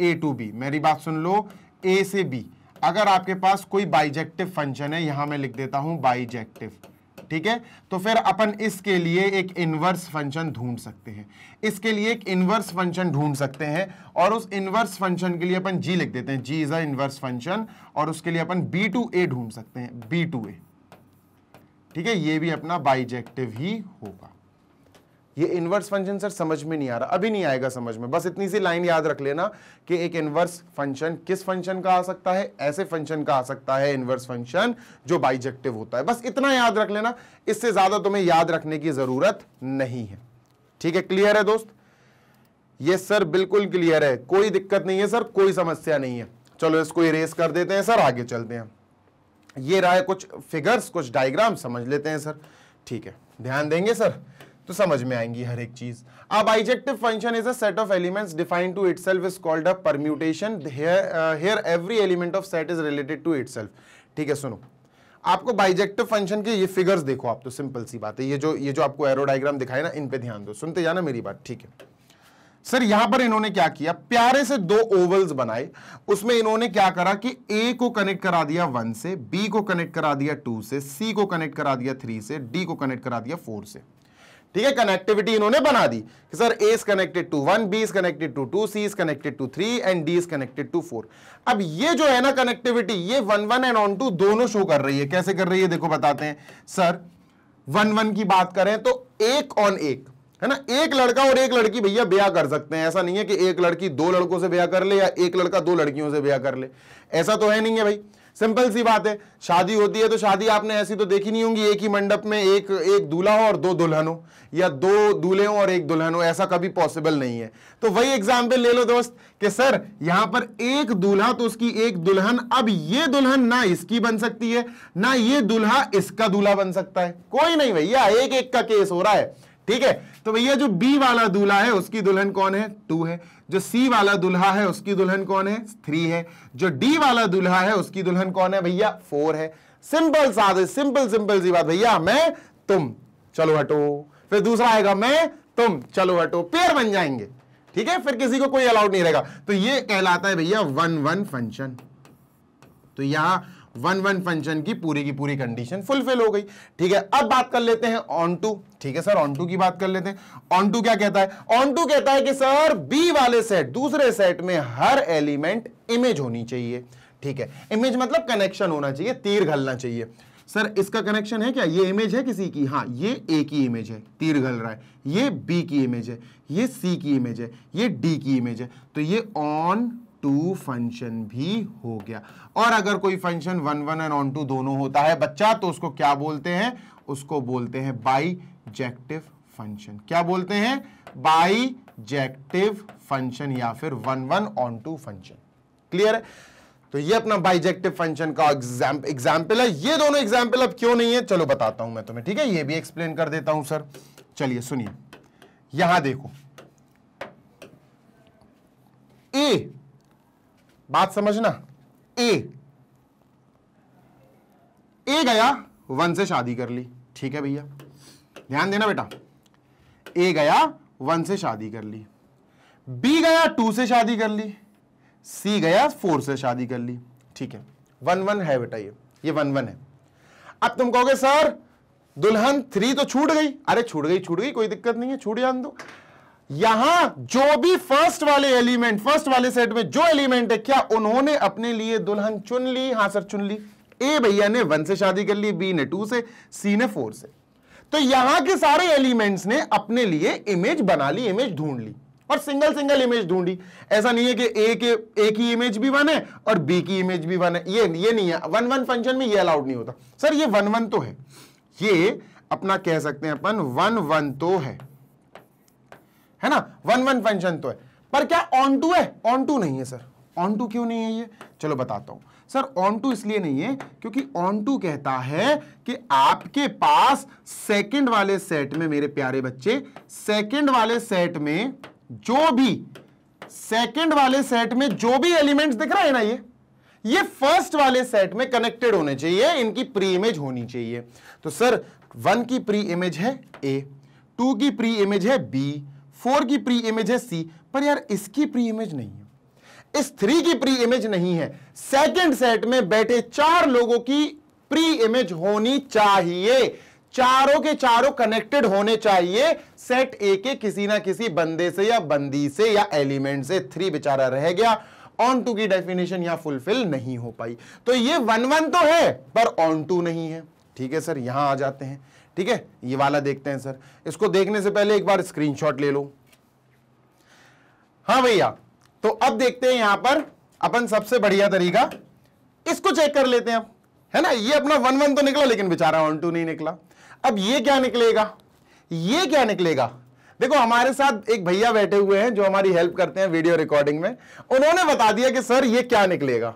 A to B मेरी बात सुन लो ए से बी अगर आपके पास कोई बाइजेक्टिव फंक्शन है यहां मैं लिख देता हूं बाइजेक्टिव ठीक है तो फिर अपन इसके लिए एक इनवर्स फंक्शन ढूंढ सकते हैं इसके लिए एक इनवर्स फंक्शन ढूंढ सकते हैं और उस इनवर्स फंक्शन के लिए अपन जी लिख देते हैं g is a inverse function और उसके लिए अपन बी टू ए ढूंढ सकते हैं बी टू ए ठीक है ये भी अपना बाइजेक्टिव ही होगा ये इनवर्स फंक्शन सर समझ में नहीं आ रहा अभी नहीं आएगा समझ में बस इतनी सी लाइन याद रख लेना कि एक इनवर्स फंक्शन किस फंक्शन का आ सकता है ऐसे फंक्शन का आ सकता है इनवर्स फंक्शन जो बाइजेक्टिव होता है बस इतना याद रख लेना इससे ज़्यादा तुम्हें याद रखने की ज़रूरत नहीं है ठीक है क्लियर है दोस्त ये सर बिल्कुल क्लियर है कोई दिक्कत नहीं है सर कोई समस्या नहीं है चलो इसको इरेज कर देते हैं सर आगे चलते हैं ये रहा है कुछ फिगर्स कुछ डायग्राम समझ लेते हैं सर ठीक है ध्यान देंगे सर तो समझ में आएंगी हर एक चीज अब bijective function is a set of elements defined to itself is called a permutation here every element of set is related to itself ठीक है सुनो आपको बाइजेक्टिव फंक्शन के ये फिगर्स देखो आप तो सिंपल सी बात है ये जो ये जो आपको एरो डायग्राम दिखाए ना इन पे ध्यान दो सुनते जाना मेरी बात ठीक है सर यहां पर इन्होंने क्या किया प्यारे से दो ओवल्स बनाए उसमें इन्होंने क्या करा कि ए को कनेक्ट करा दिया वन से बी को कनेक्ट करा दिया टू से सी को कनेक्ट करा दिया थ्री से डी को कनेक्ट करा दिया फोर से ठीक है कनेक्टिविटी इन्होंने बना दी कि sir A is connected to one B is connected to two C is connected to three and D is connected to four अब ये जो है ना कनेक्टिविटी ये one one and onto दोनों शो कर रही है कैसे कर रही है देखो बताते हैं सर वन वन की बात करें तो एक ऑन एक है ना एक लड़का और एक लड़की भैया ब्याह कर सकते हैं ऐसा नहीं है कि एक लड़की दो लड़कों से ब्याह कर ले या एक लड़का दो लड़कियों से ब्याह कर ले ऐसा तो है नहीं है भाई सिंपल सी बात है शादी होती है तो शादी आपने ऐसी तो देखी नहीं होंगी एक ही मंडप में एक एक दूल्हा हो और दो दुल्हन हो या दो दूल्हे हो और एक दुल्हन हो ऐसा कभी पॉसिबल नहीं है तो वही एग्जाम्पल ले लो दोस्त कि सर यहां पर एक दूल्हा तो उसकी एक दुल्हन अब ये दुल्हन ना इसकी बन सकती है ना ये दूल्हा इसका दूल्हा बन सकता है कोई नहीं भैया एक एक का केस हो रहा है ठीक है तो भैया जो बी वाला दूल्हा है उसकी दुल्हन कौन है टू है जो सी वाला दुल्हा है उसकी दुल्हन कौन है थ्री है जो डी वाला दुल्हा है उसकी दुल्हन कौन है भैया फोर है सिंपल साधे सिंपल सिंपल सी बात भैया मैं तुम चलो हटो फिर दूसरा आएगा मैं तुम चलो हटो पेयर बन जाएंगे ठीक है फिर किसी को कोई अलाउड नहीं रहेगा तो ये कहलाता है भैया वन वन फंक्शन तो यहां वन वन फंक्शन की पूरी की पूरी कंडीशन फुलफिल हो गई ठीक है अब बात कर लेते हैं ऑन टू ठीक है सर ऑन टू की बात कर लेते हैं ऑन टू क्या कहता है ऑन टू कहता है कि सर बी वाले सेट दूसरे सेट में हर एलिमेंट इमेज होनी चाहिए ठीक है इमेज मतलब कनेक्शन होना चाहिए तीर घलना चाहिए सर इसका कनेक्शन है क्या ये इमेज है किसी की हाँ ये ए की इमेज है तीर घल रहा है ये बी की इमेज है ये सी की इमेज है ये डी की इमेज है तो ये ऑन टू फंक्शन भी हो गया और अगर कोई function one one and onto दोनों होता है बच्चा तो उसको क्या बोलते हैं उसको बोलते हैं बाईजेक्टिव फंक्शन क्या बोलते हैं बाईजेक्टिव फंक्शन या फिर one one onto function clear है तो ये अपना बाइजेक्टिव फंक्शन का एग्जाम्पल है ये दोनों एग्जाम्पल अब क्यों नहीं है चलो बताता हूं मैं तुम्हें ठीक है ये भी एक्सप्लेन कर देता हूं सर चलिए सुनिए यहां देखो ए बात समझना ए ए गया वन से शादी कर ली ठीक है भैया ध्यान देना बेटा ए गया वन से शादी कर ली बी गया टू से शादी कर ली सी गया फोर से शादी कर ली ठीक है वन वन है बेटा ये ये वन वन है अब तुम कहोगे सर दुल्हन थ्री तो छूट गई अरे छूट गई छूट गई कोई दिक्कत नहीं है छूट जान दो यहां जो भी फर्स्ट वाले एलिमेंट फर्स्ट वाले सेट में जो एलिमेंट है क्या उन्होंने अपने लिए दुल्हन चुन ली हां सर चुन ली ए भैया ने वन से शादी कर ली बी ने टू से सी ने फोर से तो यहां के सारे एलिमेंट्स ने अपने लिए इमेज बना ली इमेज ढूंढ ली और सिंगल सिंगल इमेज ढूंढी ऐसा नहीं है कि ए के ए की इमेज भी वन है और बी की इमेज भी वन है ये ये नहीं है वन वन फंक्शन में ये अलाउड नहीं होता सर ये वन वन तो है ये अपना कह सकते हैं अपन वन वन तो है है ना वन वन फंक्शन तो है पर क्या ऑन टू है ऑन टू नहीं है सर ऑन टू क्यों नहीं है ये चलो बताता हूं सर ऑन टू इसलिए नहीं है क्योंकि ऑन टू कहता है कि आपके पास सेकंड वाले सेट में मेरे प्यारे बच्चे सेकंड वाले सेट में जो भी सेकंड वाले सेट में जो भी एलिमेंट्स दिख रहा है ना ये ये फर्स्ट वाले सेट में कनेक्टेड होने चाहिए इनकी प्री इमेज होनी चाहिए तो सर वन की प्री इमेज है ए टू की प्री इमेज है बी फोर की प्री इमेज है सी पर यार इसकी प्री इमेज नहीं है इस थ्री की प्री इमेज नहीं है सेकंड सेट में बैठे चार लोगों की प्री इमेज होनी चाहिए चारों के चारों कनेक्टेड होने चाहिए सेट ए के किसी ना किसी बंदे से या बंदी से या एलिमेंट से थ्री बेचारा रह गया ऑन टू की डेफिनेशन यहां फुलफिल नहीं हो पाई तो ये वन वन तो है पर ऑन टू नहीं है ठीक है सर यहां आ जाते हैं ठीक है ये वाला देखते हैं सर इसको देखने से पहले एक बार स्क्रीनशॉट ले लो हाँ भैया तो अब देखते हैं यहां पर अपन सबसे बढ़िया तरीका इसको चेक कर लेते हैं है ना ये अपना वन वन तो निकला लेकिन बेचारा वन टू नहीं निकला अब ये क्या निकलेगा ये क्या निकलेगा देखो हमारे साथ एक भैया बैठे हुए हैं जो हमारी हेल्प करते हैं वीडियो रिकॉर्डिंग में उन्होंने बता दिया कि सर ये क्या निकलेगा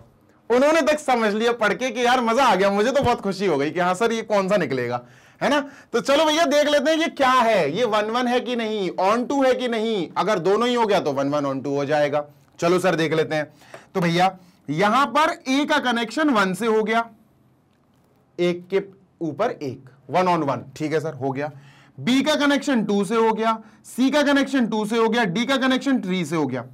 उन्होंने तक समझ लिया पढ़ के कि यार मजा आ गया मुझे तो बहुत खुशी हो गई कि हाँ सर ये कौन सा निकलेगा है ना तो चलो भैया देख लेते हैं ये क्या है ये वन वन है कि नहीं ऑन टू है कि नहीं अगर दोनों ही हो गया तो वन वन ऑन टू हो जाएगा चलो सर देख लेते हैं तो भैया यहां पर ए का कनेक्शन वन से हो गया एक के ऊपर एक वन ऑन वन ठीक है सर हो गया बी का कनेक्शन टू से हो गया सी का कनेक्शन टू से हो गया डी का कनेक्शन थ्री से हो गया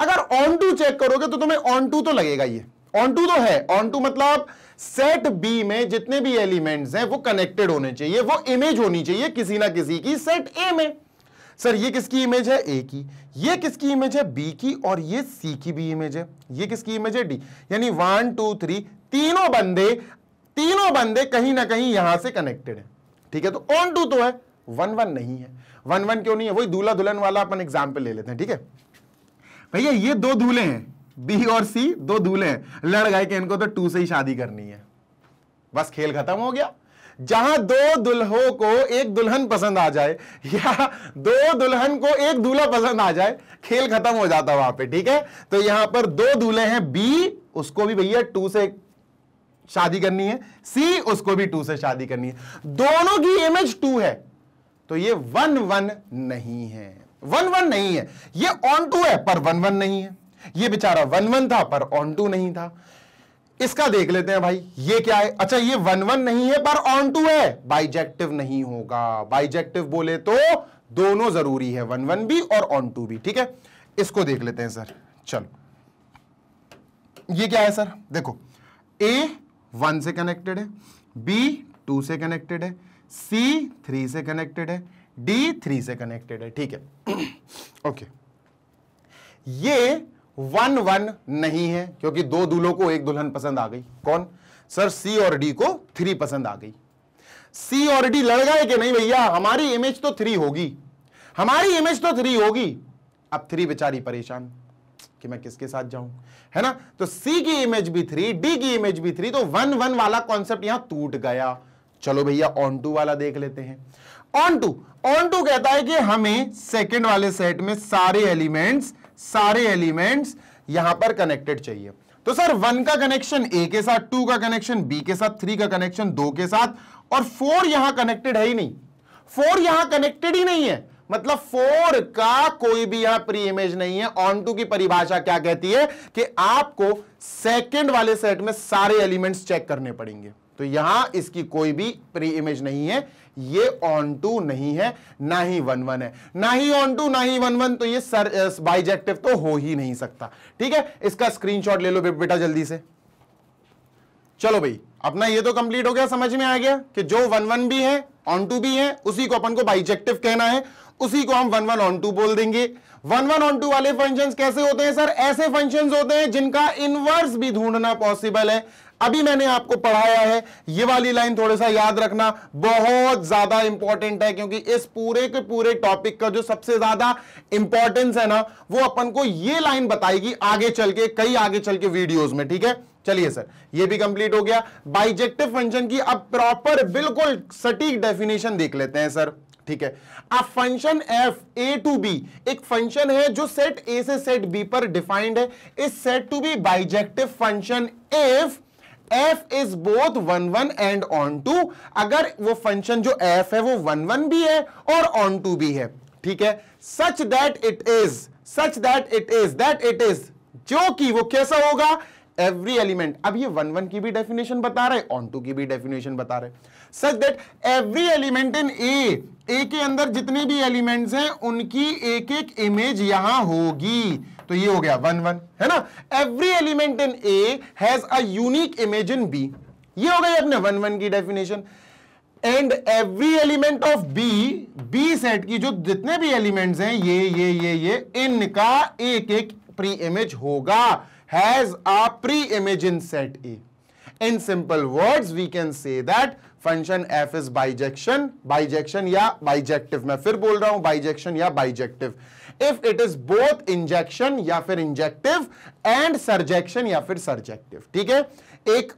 अगर ऑन टू चेक करोगे तो तुम्हें ऑन टू तो लगेगा ये ऑनटू तो है ऑनटू मतलब सेट बी में जितने भी एलिमेंट्स हैं वो कनेक्टेड होने चाहिए वो इमेज होनी चाहिए किसी ना किसी की सेट ए में सर ये किसकी इमेज है ए की ये किसकी इमेज है बी की और ये सी की भी इमेज है ये किसकी इमेज है डी यानी वन टू थ्री तीनों बंदे तीनों बंदे कहीं ना कहीं यहां से कनेक्टेड है ठीक है तो ऑन टू तो है वन वन नहीं है वन वन क्यों नहीं है वही दूल्हा दुल्हन वाला अपन एग्जाम्पल ले लेते हैं ठीक है भैया ये दो दूल्हे हैं बी और सी दो दूल्हे लड़ गए कि इनको तो टू से ही शादी करनी है बस खेल खत्म हो गया जहां दो दुल्हों को एक दुल्हन पसंद आ जाए या दो दुल्हन को एक दूल्हा पसंद आ जाए खेल खत्म हो जाता वहां पे ठीक है तो यहां पर दो दूल्हे हैं बी उसको भी भैया टू से शादी करनी है सी उसको भी टू से शादी करनी है दोनों की इमेज टू है तो ये वन वन नहीं है वन वन नहीं है ये ऑन टू है पर वन वन नहीं है ये बेचारा वन वन था पर ऑन टू नहीं था इसका देख लेते हैं भाई ये क्या है अच्छा ये वन वन नहीं है पर ऑन टू है बाइजेक्टिव नहीं होगा बाइजेक्टिव बोले तो दोनों जरूरी है वन वन भी और ऑन टू भी ठीक है इसको देख लेते हैं सर चलो ये क्या है सर देखो ए वन से कनेक्टेड है बी टू से कनेक्टेड है सी थ्री से कनेक्टेड है डी थ्री से कनेक्टेड है ठीक है *clears throat* ओके ये वन वन नहीं है क्योंकि दो दूल्हों को एक दुल्हन पसंद आ गई कौन सर सी और डी को थ्री पसंद आ गई सी और डी लड़ गए कि नहीं भैया हमारी इमेज तो थ्री होगी हमारी इमेज तो थ्री होगी अब थ्री बेचारी परेशान कि मैं किसके साथ जाऊं है ना तो सी की इमेज भी थ्री डी की इमेज भी थ्री तो वन वन वाला कॉन्सेप्ट यहां टूट गया चलो भैया ऑन टू वाला देख लेते हैं ऑन टू ऑन टू कहता है कि हमें सेकंड वाले सेट में सारे एलिमेंट्स सारे एलिमेंट्स यहां पर कनेक्टेड चाहिए तो सर वन का कनेक्शन ए के साथ टू का कनेक्शन बी के साथ थ्री का कनेक्शन दो के साथ और फोर यहां कनेक्टेड है ही नहीं फोर यहां कनेक्टेड ही नहीं है मतलब फोर का कोई भी यहां प्री इमेज नहीं है ऑन टू की परिभाषा क्या कहती है कि आपको सेकेंड वाले सेट में सारे एलिमेंट्स चेक करने पड़ेंगे तो यहां इसकी कोई भी प्री इमेज नहीं है ये ऑन टू नहीं है ना ही वन वन है ना ही ऑन टू ना ही वन वन तो ये सर बाइजेक्टिव uh, तो हो ही नहीं सकता ठीक है इसका स्क्रीनशॉट ले लो बेटा जल्दी से चलो भाई अपना ये तो कंप्लीट हो गया समझ में आ गया कि जो वन वन भी है ऑन टू भी है उसी को अपन को बाइजेक्टिव कहना है उसी को हम वन वन ऑन टू बोल देंगे वन वन ऑन टू वाले फंक्शंस कैसे होते हैं सर ऐसे फंक्शंस होते हैं जिनका इनवर्स भी ढूंढना पॉसिबल है अभी मैंने आपको पढ़ाया है ये वाली लाइन थोड़ा सा याद रखना बहुत ज्यादा इंपॉर्टेंट है क्योंकि इस पूरे के पूरे टॉपिक का जो सबसे ज्यादा इंपॉर्टेंस है ना वो अपन को ये लाइन बताएगी आगे चल के कई आगे चल के वीडियोज में ठीक है चलिए सर ये भी कंप्लीट हो गया बाइजेक्टिव फंक्शन की अब प्रॉपर बिल्कुल सटीक डेफिनेशन देख लेते हैं सर ठीक है अब function f A to B एक फंक्शन है जो सेट ए से सेट बी पर डिफाइंड है इस set to B bijective function if f is both one one and onto अगर वो फंक्शन जो एफ है वो वन वन भी है और ऑन टू भी है ठीक है such that it is such that it is that it is जो कि वो कैसा होगा एवरी एलिमेंट अब ये वन वन की भी डेफिनेशन बता रहे ऑन टू की भी डेफिनेशन बता रहे such that every element in A A के अंदर जितने भी एलिमेंट्स हैं उनकी एक एक इमेज यहां होगी तो ये हो गया वन वन है ना every element in A has a unique image in B ये हो गई अपने वन वन की definition and every element of B B set की जो जितने भी एलिमेंट्स हैं ये ये ये ये इनका एक एक प्री इमेज होगा has a pre image in set A in simple words we can say that function f is bijection bijection या बाइजेक्टिव मैं फिर बोल रहा हूं बाइजेक्शन या bijective if it is both injection या फिर इंजेक्टिव एंड सर्जेक्शन या फिर सर्जेक्टिव ठीक है एक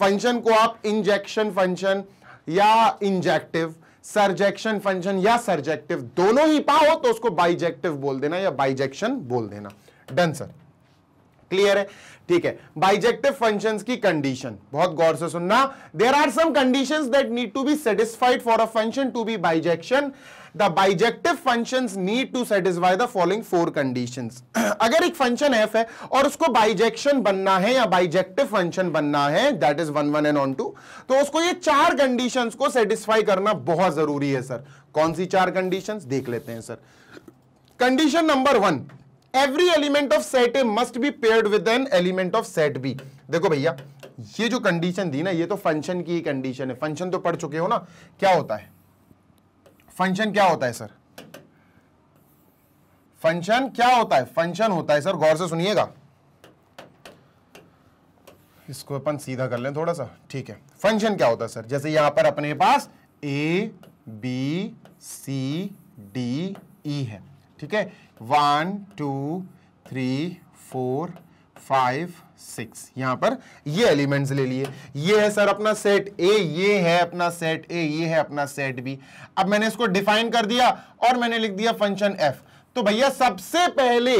फंक्शन को आप इंजेक्शन फंक्शन या इंजेक्टिव सर्जेक्शन फंक्शन या सर्जेक्टिव दोनों ही पाओ तो उसको बाइजेक्टिव बोल देना या बाइजेक्शन बोल देना डन सर क्लियर है ठीक है बाइजेक्टिव फंक्शंस की कंडीशन बहुत गौर से सुनना there are some conditions that need to be satisfied for a function to be bijection the bijective function need to satisfy the following four condition अगर एक फंक्शन एफ है और उसको बाइजेक्शन बनना है या बाइजेक्टिव फंक्शन बनना है that is one one and onto तो उसको ये चार कंडीशन को सेटिस्फाई करना बहुत जरूरी है सर कौन सी चार कंडीशन देख लेते हैं sir condition number one every element of set A must be paired with an element of set B देखो भैया ये जो कंडीशन दी ना ये तो फंक्शन की कंडीशन है फंक्शन तो पढ़ चुके हो ना क्या होता है फंक्शन क्या होता है सर फंक्शन क्या होता है फंक्शन होता है सर गौर से सुनिएगा इसको अपन सीधा कर लें थोड़ा सा ठीक है फंक्शन क्या होता है सर जैसे यहां पर अपने पास A B C D E है ठीक है one two three four five six यहां पर ये एलिमेंट्स ले लिए ये है सर अपना सेट ए ये है अपना सेट ए ये है अपना सेट बी अब मैंने इसको डिफाइन कर दिया और मैंने लिख दिया फंक्शन एफ तो भैया सबसे पहले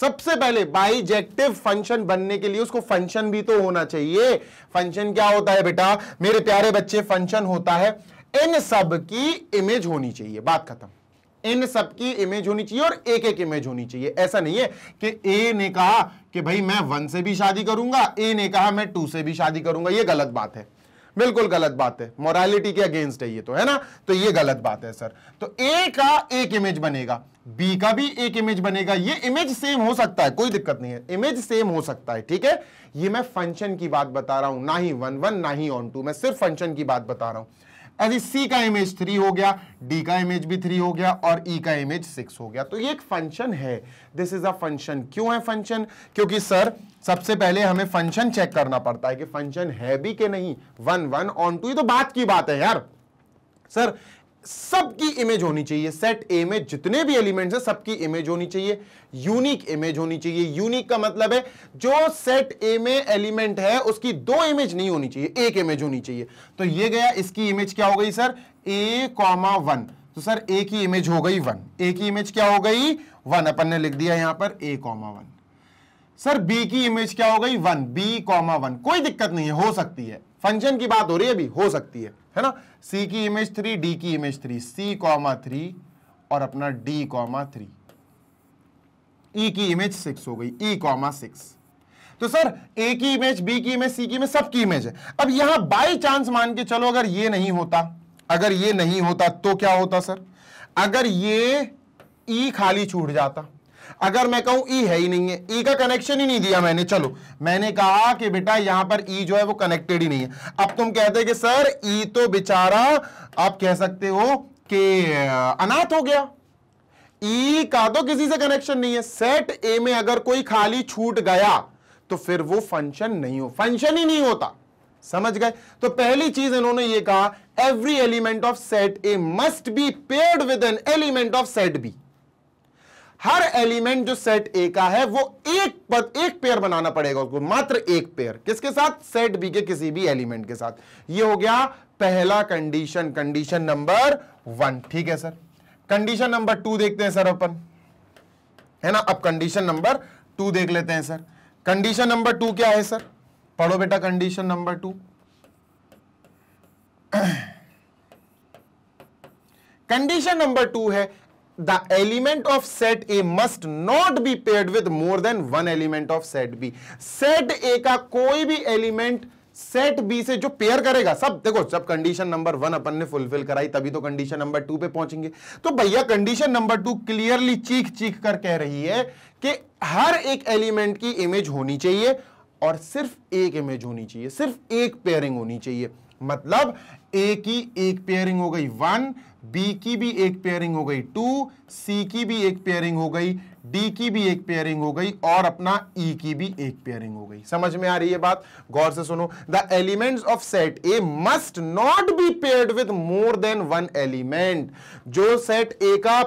सबसे पहले बाइजेक्टिव फंक्शन बनने के लिए उसको फंक्शन भी तो होना चाहिए फंक्शन क्या होता है बेटा मेरे प्यारे बच्चे फंक्शन होता है इन सब की इमेज होनी चाहिए बात खत्म इन सबकी इमेज होनी चाहिए और एक एक इमेज होनी चाहिए ऐसा नहीं है कि ए ने कहा कि भाई मैं वन से भी शादी करूंगा ए ने कहा मैं टू से भी शादी करूंगा ये गलत बात है बिल्कुल गलत बात है मोरालिटी के अगेंस्ट है ये तो है ना तो ये गलत बात है सर तो ए का एक इमेज बनेगा बी का भी एक इमेज बनेगा ये इमेज सेम हो सकता है कोई दिक्कत नहीं है इमेज सेम हो सकता है ठीक है ये मैं फंक्शन की बात बता रहा हूं ना ही वन वन ना ही ऑन टू मैं सिर्फ फंक्शन की बात बता रहा हूं ऐसे सी का इमेज थ्री हो गया डी का इमेज भी थ्री हो गया और ई e का इमेज सिक्स हो गया तो ये एक फंक्शन है दिस इज अ फंक्शन क्यों है फंक्शन क्योंकि सर सबसे पहले हमें फंक्शन चेक करना पड़ता है कि फंक्शन है भी कि नहीं वन वन ऑन टू ये तो बात की बात है यार सर सबकी इमेज होनी चाहिए सेट ए में जितने भी एलिमेंट्स हैं सबकी इमेज होनी चाहिए यूनिक इमेज होनी चाहिए यूनिक का मतलब है जो सेट ए में एलिमेंट है उसकी दो इमेज नहीं होनी चाहिए एक इमेज होनी चाहिए तो ये गया इसकी इमेज क्या हो गई सर ए कॉमा वन तो सर ए की इमेज हो गई वन ए की इमेज क्या हो गई वन अपन ने लिख दिया यहां पर a comma one sir b की इमेज क्या हो गई वन बी कॉमा वन कोई दिक्कत नहीं है हो सकती है फंक्शन की बात हो रही है अभी हो सकती है है ना सी की इमेज थ्री डी की image three C comma three और अपना डी कॉमा थ्री ई की इमेज सिक्स हो गई ई कॉमा सिक्स तो सर ए की इमेज बी की इमेज सी की इमेज सबकी इमेज है अब यहां बाई चांस मान के चलो अगर ये नहीं होता अगर ये नहीं होता तो क्या होता सर अगर ये ई e खाली छूट जाता अगर मैं कहूं ई e है ही नहीं है ई e का कनेक्शन ही नहीं दिया मैंने चलो मैंने कहा कि बेटा यहां पर ई e जो है वो कनेक्टेड ही नहीं है अब तुम कहते कि सर ई तो बेचारा आप कह सकते हो कि अनाथ हो गया ई का तो किसी से कनेक्शन नहीं है सेट ए में अगर कोई खाली छूट गया तो फिर वो फंक्शन नहीं हो फंक्शन ही नहीं होता समझ गए तो पहली चीज इन्होंने ये कहा every element of set A must be paired with an element of set B हर एलिमेंट जो सेट ए का है वो एक पद एक पेयर बनाना पड़ेगा उसको मात्र एक पेयर किसके साथ सेट बी के किसी भी एलिमेंट के साथ ये हो गया पहला कंडीशन कंडीशन नंबर वन ठीक है सर कंडीशन नंबर टू देखते हैं सर अपन है ना अब कंडीशन नंबर टू देख लेते हैं सर कंडीशन नंबर टू क्या है सर पढ़ो बेटा condition number two condition number two है the element of set A must not be paired with more than one element of set B set A का कोई भी एलिमेंट सेट बी से जो पेयर करेगा सब देखो जब कंडीशन नंबर वन अपन ने फुलफिल कराई तभी तो कंडीशन नंबर टू पे पहुंचेंगे तो भैया कंडीशन नंबर टू क्लियरली चीख चीख कर कह रही है कि हर एक एलिमेंट की इमेज होनी चाहिए और सिर्फ एक इमेज होनी चाहिए सिर्फ एक पेयरिंग होनी चाहिए मतलब ए की एक पेयरिंग हो गई वन बी की भी एक पेयरिंग हो गई टू सी की भी एक पेयरिंग हो गई डी की भी एक पेयरिंग हो गई और अपना ई e की भी एक पेयरिंग हो गई समझ में आ रही है बात गौर से सुनो the element of set A must not be paired with more than one element जो सेट ए का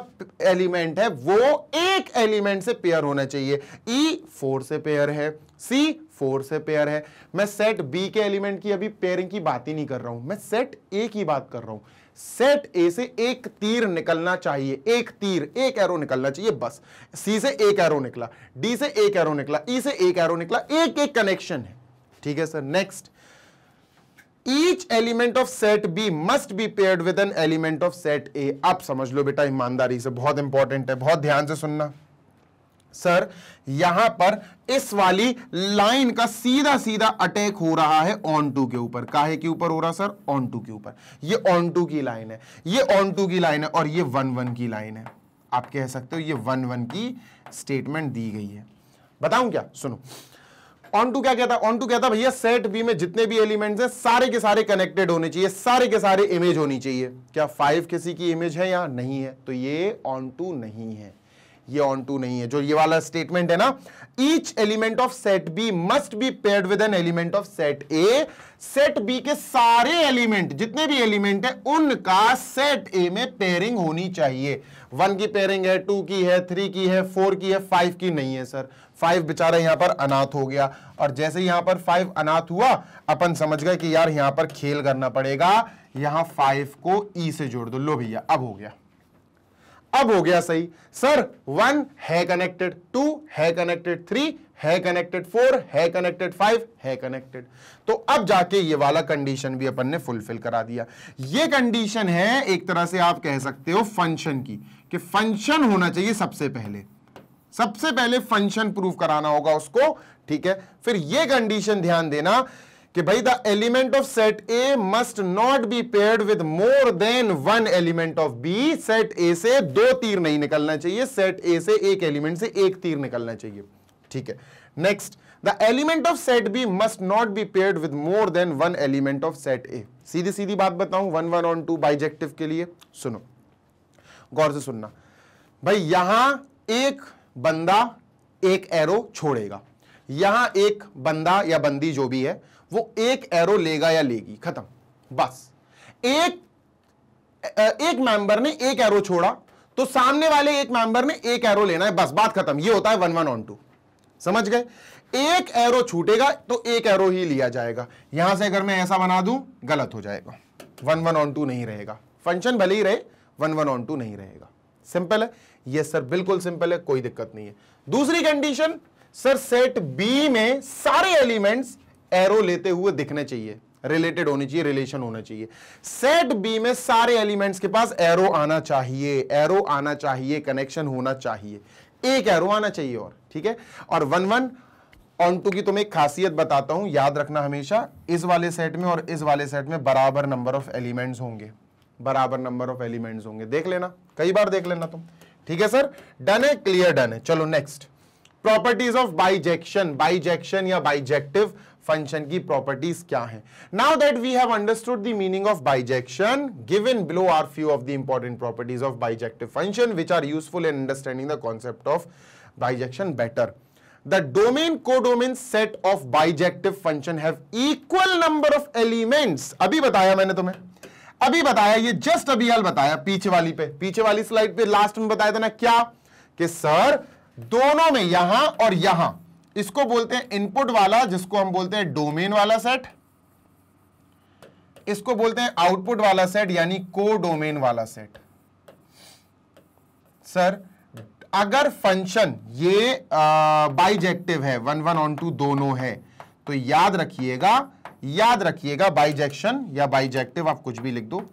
एलिमेंट है वो एक एलिमेंट से पेयर होना चाहिए ई e, फोर से पेयर है सी फोर से पेयर है मैं सेट बी के एलिमेंट की अभी पेयरिंग की बात ही नहीं कर रहा हूं मैं सेट ए की बात कर रहा हूं सेट ए से एक तीर निकलना चाहिए एक तीर एक एरो निकलना चाहिए बस सी से एक एरो निकला डी से एक एरो निकला ई e से एक एरो निकला एक एक कनेक्शन है ठीक है sir next each element of set B must be paired with an element of set A आप समझ लो बेटा ईमानदारी से बहुत इंपॉर्टेंट है बहुत ध्यान से सुनना सर यहां पर इस वाली लाइन का सीधा सीधा अटैक हो रहा है ऑन टू के ऊपर काहे के ऊपर हो रहा सर ऑन टू के ऊपर ये ऑन टू की लाइन है ये ऑन टू की लाइन है और ये वन वन की लाइन है आप कह सकते हो ये वन वन की स्टेटमेंट दी गई है बताऊं क्या सुनो ऑन टू क्या कहता है ऑन टू कहता भैया सेट बी में जितने भी एलिमेंट्स हैं सारे के सारे कनेक्टेड होने चाहिए सारे के सारे इमेज होनी चाहिए क्या फाइव किसी की इमेज है या नहीं है तो ये ऑन टू नहीं है ये ऑन टू नहीं है जो ये वाला स्टेटमेंट है ना each element of set B must be paired with an element of set A set B के सारे एलिमेंट जितने भी एलिमेंट है उनका सेट ए में पेयरिंग होनी चाहिए वन की पेयरिंग है टू की है थ्री की है फोर की है फाइव की नहीं है सर फाइव बेचारा यहां पर अनाथ हो गया और जैसे यहां पर फाइव अनाथ हुआ अपन समझ गए कि यार यहां पर खेल करना पड़ेगा यहां फाइव को ई e से जोड़ दो लो भैया अब हो गया अब हो गया सही सर वन है कनेक्टेड टू है कनेक्टेड थ्री है कनेक्टेड फोर है कनेक्टेड फाइव है कनेक्टेड तो अब जाके ये वाला कंडीशन भी अपन ने फुलफिल करा दिया ये कंडीशन है एक तरह से आप कह सकते हो फंक्शन की कि फंक्शन होना चाहिए सबसे पहले सबसे पहले फंक्शन प्रूव कराना होगा उसको ठीक है फिर यह कंडीशन ध्यान देना कि भाई the element of set A must not be paired with more than one element of B set A से दो तीर नहीं निकलना चाहिए सेट ए से एक एलिमेंट से एक तीर निकलना चाहिए ठीक है next the element of set B must not be paired with more than one element of set A सीधी सीधी बात बताऊं one one onto bijective के लिए सुनो गौर से सुनना भाई यहां एक बंदा एक एरो छोड़ेगा यहां एक बंदा या बंदी जो भी है वो एक एरो लेगा या लेगी खत्म बस एक एक मेंबर ने एक एरो छोड़ा तो सामने वाले एक मेंबर ने एक एरो लेना है बस बात खत्म ये होता है वन वन ऑन टू समझ गए एक एरो छूटेगा तो एक एरो ही लिया जाएगा यहां से अगर मैं ऐसा बना दूं गलत हो जाएगा वन वन ऑन टू नहीं रहेगा फंक्शन भले ही रहे वन वन ऑन टू नहीं रहेगा सिंपल है यस सर बिल्कुल सिंपल है कोई दिक्कत नहीं है दूसरी कंडीशन सर सेट बी में सारे एलिमेंट्स एरो लेते हुए दिखने चाहिए रिलेटेड होनी चाहिए रिलेशन होना चाहिए सेट बी में सारे एलिमेंट्स के पास एरो आना चाहिए एरो आना चाहिए कनेक्शन होना चाहिए एक एरो आना चाहिए और ठीक है और वन वन ऑन टू की तुम्हें खासियत बताता हूं याद रखना हमेशा इस वाले सेट में और इस वाले सेट में बराबर नंबर ऑफ एलिमेंट्स होंगे बराबर नंबर ऑफ एलिमेंट्स होंगे देख लेना कई बार देख लेना तुम ठीक है सर डन है क्लियर डन है चलो next properties of bijection bijection या बाइजेक्टिव फंक्शन की प्रॉपर्टीज क्या हैं now that we have understood the meaning of bijection given below are few of the important properties of bijective function which are useful in understanding the concept of bijection better the domain codomain set of bijective function have equal number of elements अभी बताया मैंने तुम्हें अभी बताया ये जस्ट अभी हाल बताया पीछे वाली पे पीछे वाली स्लाइड पे लास्ट में बताया था ना क्या कि सर दोनों में यहां और यहां इसको बोलते हैं इनपुट वाला जिसको हम बोलते हैं डोमेन वाला सेट इसको बोलते हैं आउटपुट वाला सेट यानी को डोमेन वाला सेट सर अगर फंक्शन ये बाइजेक्टिव है वन वन ऑन टू दोनों है तो याद रखिएगा याद रखिएगा बाइजेक्शन या बाइजेक्टिव आप कुछ भी लिख दो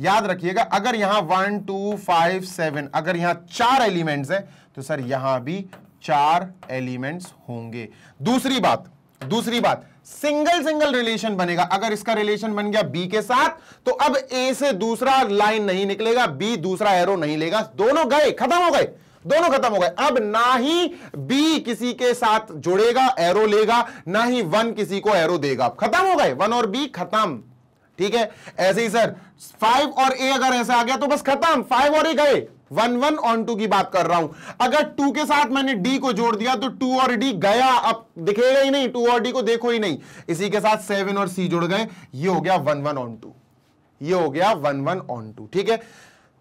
याद रखिएगा अगर यहां वन टू फाइव सेवन अगर यहां चार एलिमेंट्स हैं तो सर यहां भी चार एलिमेंट्स होंगे दूसरी बात दूसरी बात सिंगल सिंगल रिलेशन बनेगा अगर इसका रिलेशन बन गया बी के साथ तो अब ए से दूसरा लाइन नहीं निकलेगा बी दूसरा एरो नहीं लेगा दोनों गए खत्म हो गए दोनों खत्म हो गए अब ना ही बी किसी के साथ जुड़ेगा एरो लेगा ना ही वन किसी को एरो देगा खत्म हो गए वन और बी खत्म ठीक है ऐसे ही सर फाइव और ए अगर ऐसा आ गया तो बस खत्म फाइव और ए गए वन वन ऑन टू की बात कर रहा हूं अगर टू के साथ मैंने डी को जोड़ दिया तो टू और डी गया अब दिखेगा ही नहीं टू और डी को देखो ही नहीं इसी के साथ सेवन और सी जुड़ गए ये हो गया वन वन ऑन टू ये हो गया वन वन ऑन टू ठीक है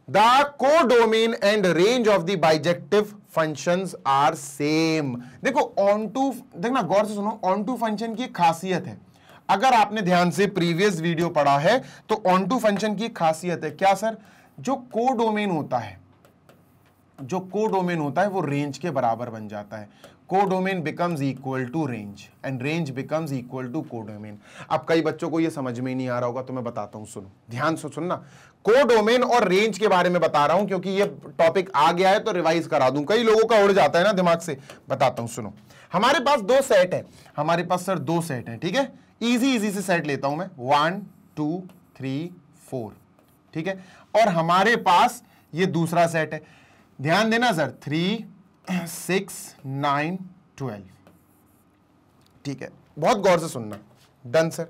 the codomain and range of the bijective function are same देखो ऑन टू देखना गौर से सुनो ऑन टू फंक्शन की खासियत है अगर आपने ध्यान से प्रीवियस वीडियो पढ़ा है तो ऑन टू फंक्शन की खासियत है क्या सर जो को डोमेन होता है जो को डोमेन होता है वो रेंज के बराबर बन जाता है codomain becomes equal to range and range becomes equal to codomain अब कई बच्चों को ये समझ में नहीं आ रहा होगा तो मैं बताता हूँ सुनो ध्यान से सुनना को डोमेन और रेंज के बारे में बता रहा हूँ क्योंकि ये टॉपिक आ गया है तो रिवाइज करा दूँ कई लोगों का उड़ जाता है ना दिमाग से बताता हूँ सुनो हमारे पास दो सेट है हमारे पास सर दो सेट है ठीक है इजी इजी से सेट लेता हूं मैं वन टू थ्री फोर ठीक है और हमारे पास ये दूसरा सेट है ध्यान देना sir three six nine twelve ठीक है बहुत गौर से सुनना डन सर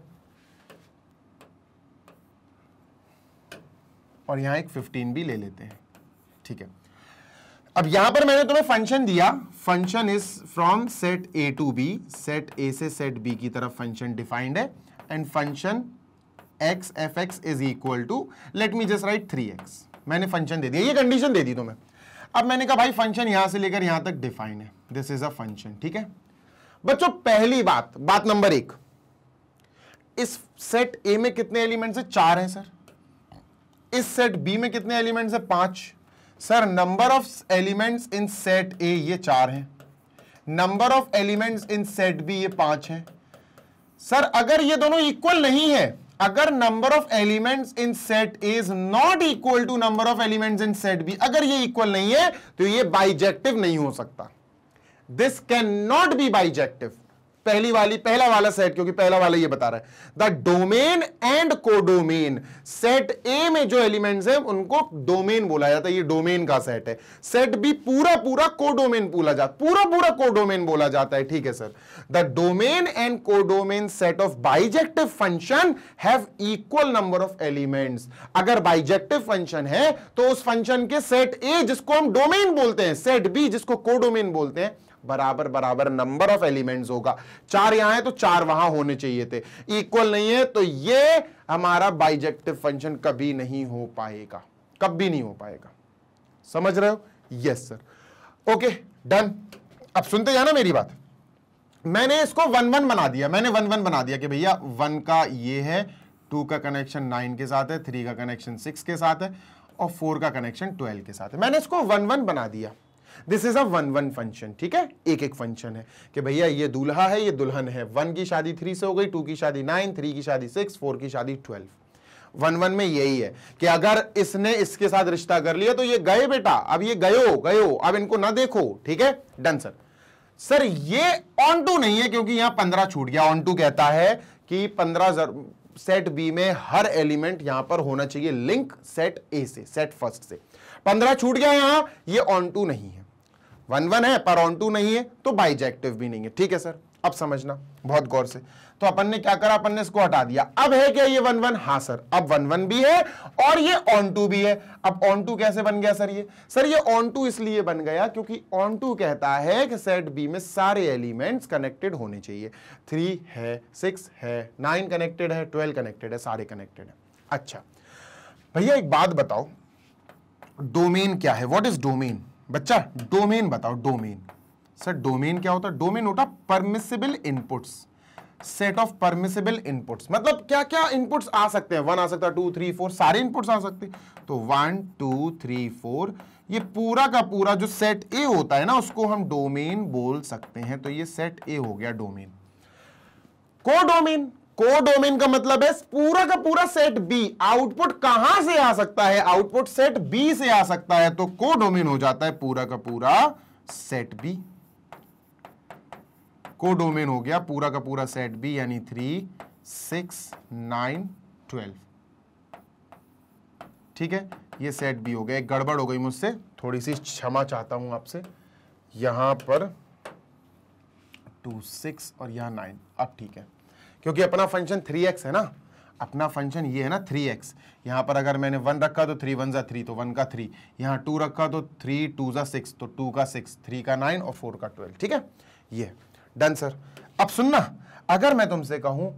और यहां एक फिफ्टीन भी ले लेते हैं ठीक है अब यहां पर मैंने तुम्हें फंक्शन दिया function is from set A to B set A से सेट बी की तरफ फंक्शन डिफाइंड है and function x f x is equal to let me just write three x मैंने फंक्शन दे दिया ये कंडीशन दे दी तुम्हें अब मैंने कहा भाई फंक्शन यहां से लेकर यहां तक डिफाइन है दिस इज अ फंक्शन ठीक है बच्चों पहली बात बात नंबर एक इस सेट ए में कितने एलिमेंट है चार हैं सर इस सेट बी में कितने एलिमेंट है पांच sir number of elements in set A ये चार हैं number of elements in set B ये पांच हैं सर अगर ये दोनों इक्वल नहीं है अगर number of elements in set is not equal to number of elements in set B अगर ये इक्वल नहीं है तो ये बाइजेक्टिव नहीं हो सकता this can not be bijective पहली वाली पहला वाला सेट क्योंकि पहला वाला ये बता रहा है the domain and codomain set A में जो एलिमेंट्स हैं उनको डोमेन बोला जाता है ये डोमेन का सेट है सेट बी पूरा पूरा कोडोमेन बोला जाता पूरा पूरा कोडोमेन बोला जाता है ठीक है sir the domain and codomain set of bijective function have equal number of elements अगर बाइजेक्टिव फंक्शन है तो उस फंक्शन के सेट ए जिसको हम डोमेन बोलते हैं सेट बी जिसको कोडोमेन बोलते हैं बराबर बराबर नंबर ऑफ एलिमेंट्स होगा चार यहां है तो चार वहां होने चाहिए थे इक्वल नहीं है तो ये हमारा बाइजेक्टिव फंक्शन कभी नहीं हो पाएगा कभी नहीं हो पाएगा समझ रहे हो यस सर ओके डन अब सुनते जाना मेरी बात मैंने इसको वन वन बना दिया मैंने वन वन बना दिया कि भैया वन का ये है टू का कनेक्शन नाइन के साथ है थ्री का कनेक्शन सिक्स के साथ है और फोर का कनेक्शन ट्वेल्व के साथ है मैंने इसको वन वन बना दिया this is a one one function ठीक है एक एक फंक्शन है कि भैया ये दूल्हा है ये दुल्हन है वन की शादी थ्री से हो गई टू की शादी नाइन थ्री की शादी सिक्स फोर की शादी ट्वेल्व वन वन में यही है कि अगर इसने इसके साथ रिश्ता कर लिया तो ये गए बेटा अब ये गयो गयो अब इनको ना देखो ठीक है डन सर सर ये ऑन टू नहीं है क्योंकि यहां पंद्रह छूट गया ऑन टू कहता है कि पंद्रह सेट बी में हर एलिमेंट यहां पर होना चाहिए लिंक सेट ए से सेट फर्स्ट से पंद्रह छूट गया यहां ये ऑन टू नहीं है वन वन है पर ऑन टू नहीं है तो बाइजेक्टिव भी नहीं है ठीक है सर अब समझना बहुत गौर से तो अपन ने क्या करा अपन ने इसको हटा दिया अब है क्या ये वन वन हाँ सर अब वन वन भी है और ये ऑन टू भी है अब ऑन टू कैसे बन गया सर ये सर ये ऑन टू इसलिए बन गया क्योंकि ऑन टू कहता है कि सेट बी में सारे एलिमेंट्स कनेक्टेड होने चाहिए थ्री है सिक्स है नाइन कनेक्टेड है ट्वेल्व कनेक्टेड है सारे कनेक्टेड है अच्छा भैया एक बात बताओ डोमेन क्या है वॉट इज डोमेन बच्चा डोमेन बताओ डोमेन सर डोमेन क्या होता है डोमेन होता permissible inputs set of permissible inputs मतलब क्या क्या इनपुट्स आ सकते हैं वन आ सकता है टू थ्री फोर सारे इनपुट्स आ सकते हैं तो वन टू थ्री फोर ये पूरा का पूरा जो सेट ए होता है ना उसको हम डोमेन बोल सकते हैं तो ये सेट ए हो गया डोमेन को डोमेन डोमेन का मतलब है पूरा का पूरा सेट बी आउटपुट कहां से आ सकता है आउटपुट सेट बी से आ सकता है तो को डोमेन हो जाता है पूरा का पूरा सेट बी को डोमेन हो गया पूरा का पूरा सेट बी यानी थ्री सिक्स नाइन ट्वेल्व ठीक है ये सेट बी हो गया एक गड़बड़ हो गई मुझसे थोड़ी सी क्षमा चाहता हूं आपसे यहां पर टू सिक्स और यहां नाइन अब ठीक है क्योंकि अपना फंक्शन थ्री एक्स है ना अपना फंक्शन ये है ना थ्री एक्स यहाँ पर अगर मैंने वन रखा तो थ्री वन ज़ा थ्री तो वन का थ्री यहाँ टू रखा तो थ्री टू ज़ा सिक्स तो टू का सिक्स थ्री का नाइन और फोर का ट्वेल्व ठीक है ये डन सर अब सुनना अगर मैं तुमसे कहूँ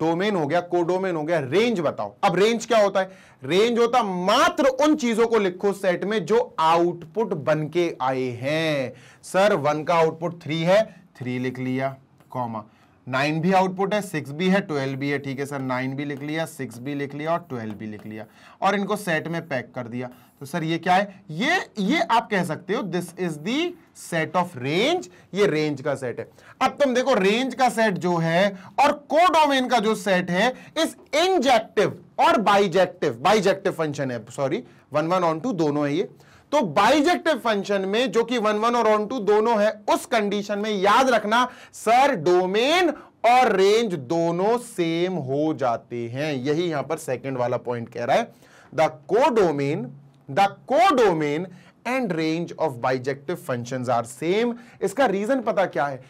डोमेन हो गया कोडोमेन हो गया रेंज बताओ अब रेंज क्या होता है रेंज होता मात्र उन चीजों को लिखो सेट में जो आउटपुट बन के आए हैं सर वन का आउटपुट थ्री है थ्री लिख लिया कॉमा नाइन भी आउटपुट है सिक्स भी है ट्वेल्व भी है ठीक है सर नाइन भी लिख लिया सिक्स भी लिख लिया और ट्वेल्व भी लिख लिया और इनको सेट में पैक कर दिया तो सर ये क्या है ये ये आप कह सकते हो this is the set of range ये रेंज का सेट है अब तुम देखो रेंज का सेट जो है और कोडोमेन का जो सेट है इस इंजेक्टिव और बाइजेक्टिव बाइजेक्टिव फंक्शन है sorry one one onto दोनों है ये तो बाइजेक्टिव फंक्शन में जो कि वन वन और ऑन टू दोनों है उस कंडीशन में याद रखना सर डोमेन और रेंज दोनों सेम हो जाते हैं यही यहां पर सेकंड वाला पॉइंट कह रहा है the codomain the codomain and range of bijective functions are same इसका रीजन पता क्या है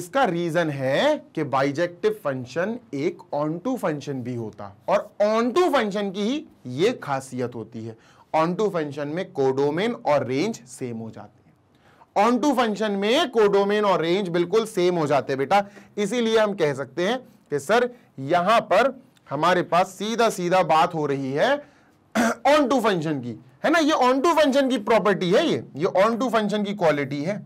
इसका रीजन है कि बाइजेक्टिव फंक्शन एक ऑन टू फंक्शन भी होता और ऑन टू फंक्शन की ही ये खासियत होती है ऑन टू फंक्शन में कोडोमेन और रेंज सेम हो जाती है ऑन टू फंक्शन में कोडोमेन और रेंज बिल्कुल सेम हो जाते हैं बेटा इसीलिए हम कह सकते हैं कि सर यहां पर हमारे पास सीधा सीधा बात हो रही है ऑन टू फंक्शन की है ना ये ऑन टू फंक्शन की प्रॉपर्टी है ये ये ऑन टू फंक्शन की क्वालिटी है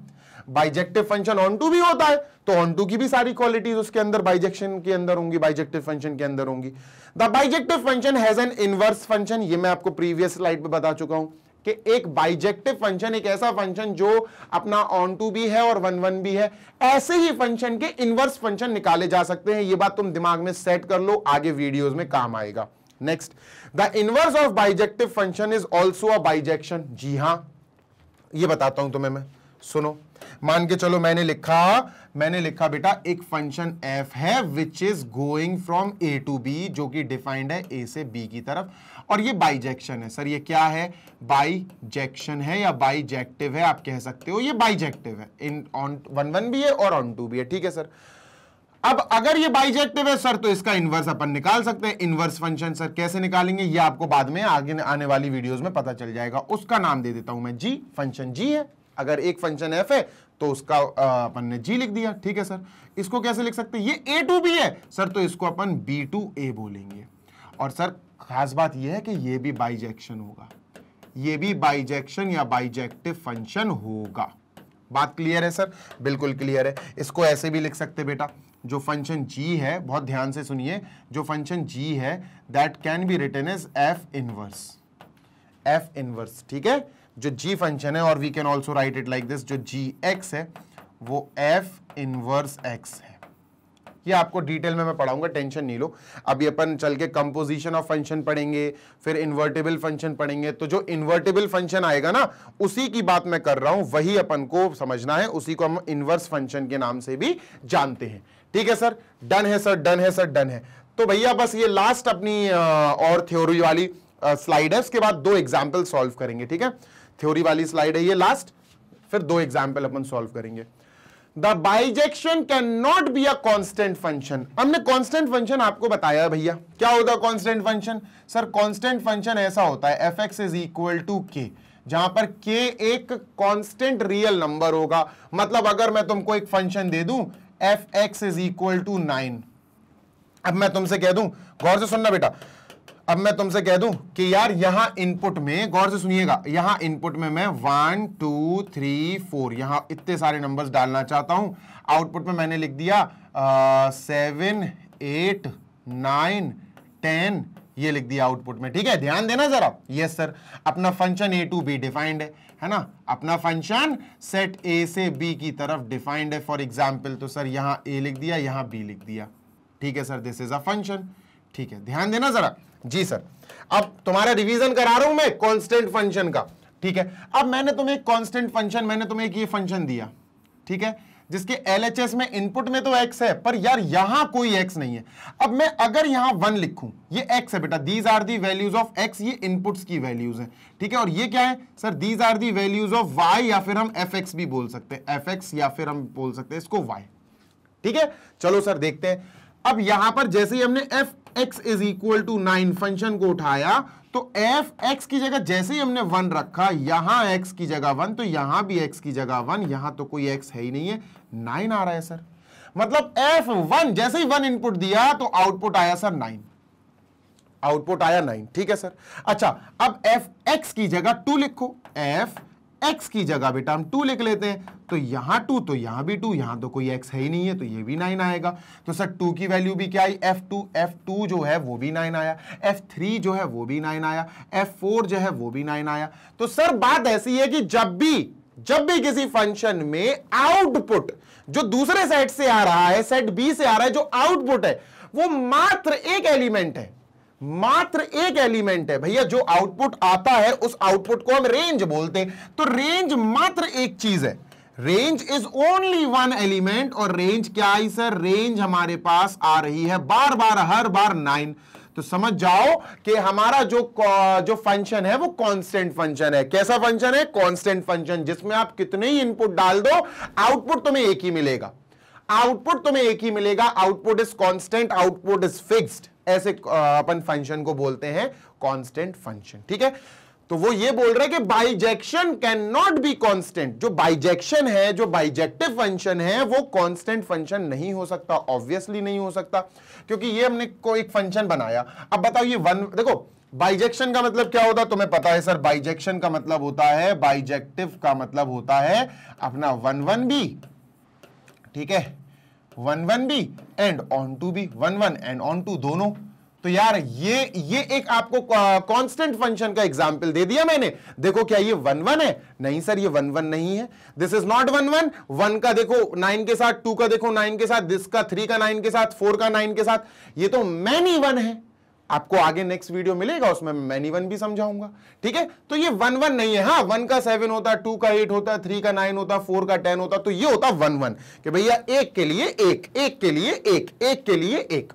बाइजेक्टिव फंक्शन ऑन टू भी होता है तो ऑन टू की भी सारी क्वालिटीज उसके अंदर बाइजेक्शन के अंदर होंगी बाइजेक्टिव फंक्शन के अंदर होंगी the bijective function has an inverse function ये मैं आपको प्रीवियस स्लाइड पे बता चुका हूं कि एक बाइजेक्टिव फंक्शन एक ऐसा फंक्शन जो अपना ऑन टू भी है और वन वन भी है ऐसे ही फंक्शन के इनवर्स फंक्शन निकाले जा सकते हैं ये बात तुम दिमाग में सेट कर लो आगे वीडियोस में काम आएगा next the inverse of bijective function is also a bijection जी हां ये बताता हूं तुम्हें मैं सुनो मान के चलो मैंने लिखा मैंने लिखा बेटा एक फंक्शन f है which is going from a to b जो कि डिफाइंड है a से b की तरफ और ये बाइजेक्शन है सर ये क्या है बाइजेक्शन है या बाइजेक्टिव है आप कह सकते हो ये बाइजेक्टिव है इन ऑन वन वन भी है और ऑन टू भी है ठीक है सर अब अगर ये बाइजेक्टिव है सर तो इसका इनवर्स अपन निकाल सकते हैं इनवर्स फंक्शन सर कैसे निकालेंगे ये आपको बाद में आगे आने वाली वीडियोस में पता चल जाएगा उसका नाम दे देता हूं मैं जी फंक्शन जी है अगर एक फंक्शन एफ है तो उसका अपन ने जी लिख दिया ठीक है सर इसको कैसे लिख सकते ये ए टू बी है सर तो इसको अपन बी टू ए बोलेंगे और सर खास बात यह है कि ये भी बाइजेक्शन होगा ये भी बाइजेक्शन या बाइजेक्टिव फंक्शन होगा बात क्लियर है सर बिल्कुल क्लियर है इसको ऐसे भी लिख सकते बेटा जो फंक्शन जी है बहुत ध्यान से सुनिए जो फंक्शन जी है that can be written as f inverse f inverse ठीक है जो g फंक्शन है और we can also write it like this जो जी एक्स है वो एफ इनवर्स एक्स है ये आपको डिटेल में मैं पढ़ाऊंगा टेंशन नहीं लो अभी अपन चल के कंपोजिशन ऑफ फंक्शन पढ़ेंगे फिर इन्वर्टेबल फंक्शन पढ़ेंगे तो जो इन्वर्टेबल फंक्शन आएगा ना उसी की बात मैं कर रहा हूं वही अपन को समझना है उसी को हम इन्वर्स फंक्शन के नाम से भी जानते हैं ठीक है सर डन है सर डन है सर डन है तो भैया बस ये लास्ट अपनी और थ्योरी वाली स्लाइड है उसके बाद दो एग्जाम्पल सॉल्व करेंगे ठीक है थ्योरी वाली स्लाइड है ये लास्ट फिर दो एग्जाम्पल अपन सॉल्व करेंगे the bijection can not be a constant function हमने कॉन्स्टेंट फंक्शन आपको बताया भैया क्या होगा constant function sir constant function ऐसा होता है f x is equal to k जहां पर k एक कॉन्स्टेंट रियल नंबर होगा मतलब अगर मैं तुमको एक फंक्शन दे दू f x is equal to nine अब मैं तुमसे कह दूं गौर से सुनना बेटा अब मैं तुमसे कह दूं कि यार यहां इनपुट में गौर से सुनिएगा यहां इनपुट में मैं वन टू थ्री फोर यहां इतने सारे नंबर्स डालना चाहता हूं आउटपुट में मैंने लिख दिया सेवन एट नाइन टेन ये लिख दिया आउटपुट में ठीक है ध्यान देना जरा यस सर अपना function A to B defined है है ना अपना फंक्शन सेट ए से बी की तरफ डिफाइंड है फॉर एग्जाम्पल तो सर यहाँ ए लिख दिया यहां बी लिख दिया ठीक है sir this is a function ठीक है ध्यान देना जरा जी सर अब तुम्हारा रिवीजन करा रहा हूं मैं कांस्टेंट फंक्शन का ठीक है अब मैंने तुम्हें कांस्टेंट फंक्शन मैंने तुम्हें एक ये फंक्शन दिया ठीक है जिसके एलएचएस में इनपुट में तो एक्स है पर यार यहां कोई एक्स नहीं है अब मैं अगर यहां वन लिखूं ये एक्स है बेटा these are the values of x ये इनपुट्स की वैल्यूज है ठीक है और ये क्या है sir these are the values of y या फिर हम एफ भी बोल सकते हैं एफ या फिर हम बोल सकते हैं इसको वाई ठीक है चलो सर देखते हैं अब यहां पर जैसे ही हमने f x is equal to nine function को उठाया तो एफ एक्स की जगह जैसे ही हमने वन रखा यहां एक्स की जगह वन तो यहां भी एक्स की जगह वन यहां तो कोई एक्स है ही नहीं है नाइन आ रहा है सर मतलब एफ वन जैसे ही वन इनपुट दिया तो आउटपुट आया सर नाइन आउटपुट आया नाइन ठीक है सर अच्छा अब एफ एक्स की जगह टू लिखो एफ एक्स की जगह बेटा हम टू लिख लेते हैं तो यहां टू तो यहां भी टू यहां तो कोई एक्स है ही नहीं है तो ये भी नाइन आएगा तो सर टू की वैल्यू भी क्या आई एफ टू एफ टू जो है वो भी नाइन आया एफ थ्री जो है वो भी नाइन आया एफ फोर जो है वो भी नाइन आया तो सर बात ऐसी है कि जब भी जब भी किसी फंक्शन में आउटपुट जो दूसरे सेट से आ रहा है सेट बी से आ रहा है जो आउटपुट है वो मात्र एक एलिमेंट है मात्र एक एलिमेंट है भैया जो आउटपुट आता है उस आउटपुट को हम रेंज बोलते हैं तो रेंज मात्र एक चीज है range is only one element और रेंज क्या आई सर रेंज हमारे पास आ रही है बार बार हर बार नाइन तो समझ जाओ कि हमारा जो जो फंक्शन है वो कांस्टेंट फंक्शन है कैसा फंक्शन है कांस्टेंट फंक्शन जिसमें आप कितने ही इनपुट डाल दो आउटपुट तुम्हें एक ही मिलेगा आउटपुट तुम्हें एक ही मिलेगा output is constant output is fixed ऐसे अपन फंक्शन को बोलते हैं कांस्टेंट फंक्शन ठीक है तो वो ये बोल रहे हैं कि bijection can not be constant जो बाइजेक्शन है जो बाइजेक्टिव फंक्शन है वो कांस्टेंट फंक्शन नहीं हो सकता ऑब्वियसली नहीं हो सकता क्योंकि ये हमने को एक फंक्शन बनाया अब बताओ ये वन देखो बाइजेक्शन का मतलब क्या होता तुम्हें पता है सर बाइजेक्शन का मतलब होता है बाइजेक्टिव का मतलब होता है अपना वन वन बी ठीक है one one be and onto be one one and onto दोनों तो यार ये ये एक आपको कांस्टेंट फंक्शन का एग्जांपल दे दिया मैंने देखो क्या ये वन वन है नहीं सर ये वन वन नहीं है this is not one one one का देखो नाइन के साथ टू का देखो नाइन के साथ दिस का थ्री का नाइन के साथ फोर का नाइन के साथ ये तो मैनी वन है आपको आगे नेक्स्ट वीडियो मिलेगा उसमें मैनी वन भी समझाऊंगा ठीक है तो ये वन वन नहीं है हाँ वन का सेवन होता टू का एट होता थ्री का नाइन होता फोर का टेन होता तो ये होता वन वन कि भैया एक के लिए एक एक के लिए एक एक के लिए एक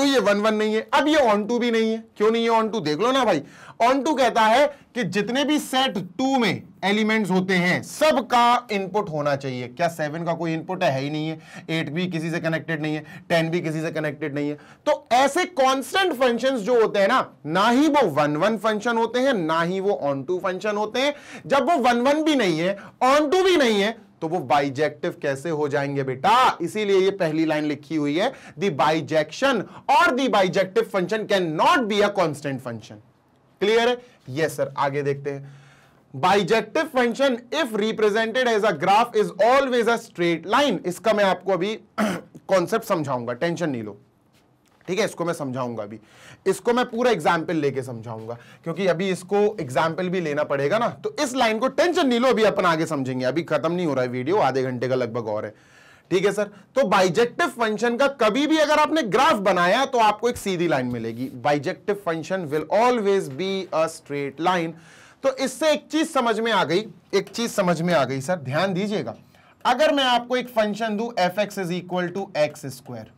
तो ये वन वन नहीं है अब ये ऑन टू भी नहीं है क्यों नहीं है ऑन टू देख लो ना भाई ऑन टू कहता है कि जितने भी सेट टू में एलिमेंट्स होते हैं सबका इनपुट होना चाहिए क्या सेवन का कोई इनपुट है ही नहीं है एट भी किसी से कनेक्टेड नहीं है टेन भी किसी से कनेक्टेड नहीं है तो ऐसे कॉन्स्टेंट फंक्शन जो होते हैं ना ना ही वो वन वन फंक्शन होते हैं ना ही वो ऑन टू फंक्शन होते हैं जब वो वन वन भी नहीं है ऑन टू भी नहीं है तो वो बाइजेक्टिव कैसे हो जाएंगे बेटा इसीलिए ये पहली लाइन लिखी हुई है दी बाइजेक्शन और the bijective function can not be a constant function clear है यस सर आगे देखते हैं bijective function if represented as a graph is always a straight line इसका मैं आपको अभी कॉन्सेप्ट *clears throat* समझाऊंगा टेंशन नहीं लो ठीक है इसको मैं समझाऊंगा अभी इसको मैं पूरा एग्जाम्पल लेके समझाऊंगा क्योंकि अभी इसको एग्जाम्पल भी लेना पड़ेगा ना तो इस लाइन को टेंशन नहीं लो अभी अपन आगे समझेंगे अभी खत्म नहीं हो रहा है वीडियो आधे घंटे का लगभग और है ठीक है सर तो बाइजेक्टिव फंक्शन का कभी भी अगर आपने ग्राफ बनाया तो आपको एक सीधी लाइन मिलेगी bijective function will always be a straight line तो इससे एक चीज समझ में आ गई एक चीज समझ में आ गई सर ध्यान दीजिएगा अगर मैं आपको एक फंक्शन दू f x is equal to x square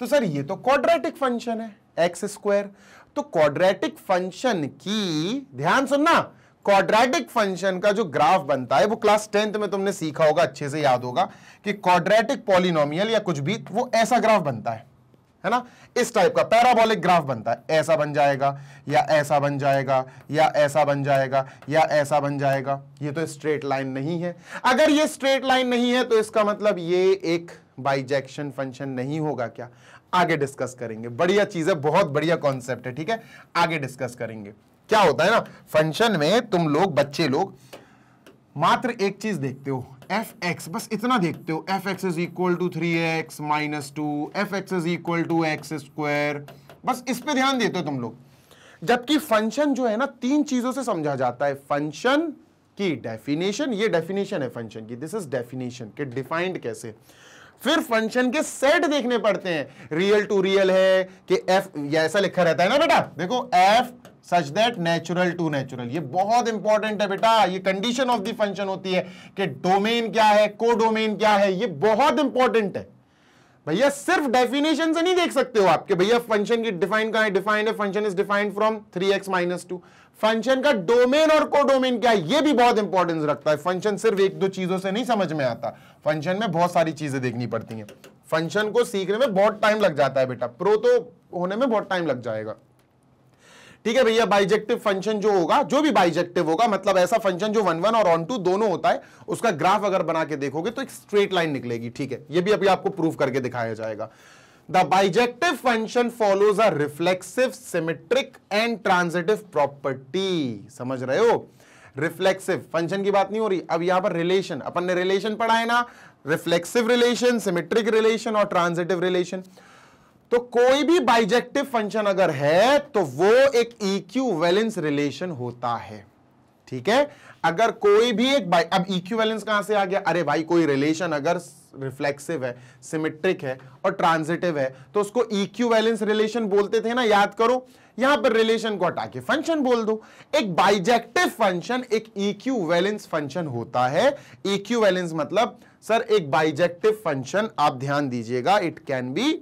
तो सर ये तो क्वाड्रेटिक फंक्शन है एक्स स्क्वायर तो क्वाड्रेटिक फंक्शन की ध्यान सुनना क्वाड्रेटिक फंक्शन का जो ग्राफ बनता है वो क्लास टेंथ में तुमने सीखा होगा अच्छे से याद होगा कि क्वाड्रेटिक पॉलिनोमियल या कुछ भी वो ऐसा ग्राफ बनता है है ना इस टाइप का पैराबोलिक ग्राफ बनता है ऐसा बन जाएगा या ऐसा बन जाएगा या ऐसा बन जाएगा या ऐसा बन जाएगा ये तो स्ट्रेट लाइन नहीं है अगर ये स्ट्रेट लाइन नहीं है तो इसका मतलब ये एक बाइजेक्शन फंक्शन नहीं होगा क्या आगे डिस्कस करेंगे बढ़िया चीज है बहुत बढ़िया कॉन्सेप्ट है ठीक है आगे डिस्कस करेंगे क्या होता है ना फंक्शन में तुम लोग बच्चे लोग मात्र एक चीज देखते हो एफ एक्स बस इतना देखते हो f x is equal to three x minus two f x is equal to x square बस इस पे ध्यान देते हो तुम लोग जबकि फंक्शन जो है ना तीन चीजों से समझा जाता है फंक्शन की डेफिनेशन ये डेफिनेशन है फंक्शन की दिस इज डेफिनेशन के डिफाइंड कैसे फिर फंक्शन के सेट देखने पड़ते हैं रियल टू रियल है कि एफ ऐसा लिखा रहता है ना बेटा देखो f such that natural to natural ये बहुत इंपॉर्टेंट है बेटा ये कंडीशन ऑफ द फंक्शन होती है कि डोमेन क्या है को डोमेन क्या है ये बहुत इंपॉर्टेंट है भैया सिर्फ डेफिनेशन से नहीं देख सकते हो आपके भैया फंक्शन की डिफाइन कहा है डिफाइंड है function is defined from three x minus two function का डोमेन और कोडोमेन क्या है ये भी बहुत इंपॉर्टेंस रखता है फंक्शन सिर्फ एक दो चीजों से नहीं समझ में आता फंक्शन में बहुत सारी चीजें देखनी पड़ती हैं फंक्शन को सीखने में बहुत टाइम लग जाता है बेटा प्रो तो होने में बहुत टाइम लग जाएगा ठीक है भैया बाइजेक्टिव फंक्शन जो होगा जो भी बाइजेक्टिव होगा मतलब ऐसा फंक्शन जो वन वन और ऑन टू दोनों होता है उसका ग्राफ अगर बना के देखोगे तो एक स्ट्रेट लाइन निकलेगी ठीक है ये भी अभी आपको प्रूव करके दिखाया जाएगा The bijective function follows a reflexive, symmetric and transitive property. समझ रहे हो रिफ्लेक्सिव फंक्शन की बात नहीं हो रही अब यहां पर रिलेशन अपन ने रिलेशन पढ़ा है ना रिफ्लेक्सिव रिलेशन सिमेट्रिक रिलेशन और ट्रांजिटिव रिलेशन तो कोई भी बाइजेक्टिव फंक्शन अगर है तो वो एक इक्यूवेलेंस रिलेशन होता है ठीक है अगर कोई भी एक अब इक्यू वैलेंस कहां से आ गया अरे भाई कोई रिलेशन अगर रिफ्लेक्सिव है सिमेट्रिक है और ट्रांजिटिव है तो उसको इक्यूवेलेंस रिलेशन बोलते थे ना याद करो यहां पर रिलेशन को हटा के फंक्शन बोल दो एक बाइजेक्टिव फंक्शन एक इक्यूवेलेंस फंक्शन होता है इक्यूवेलेंस मतलब सर एक बाइजेक्टिव फंक्शन आप ध्यान दीजिएगा it can be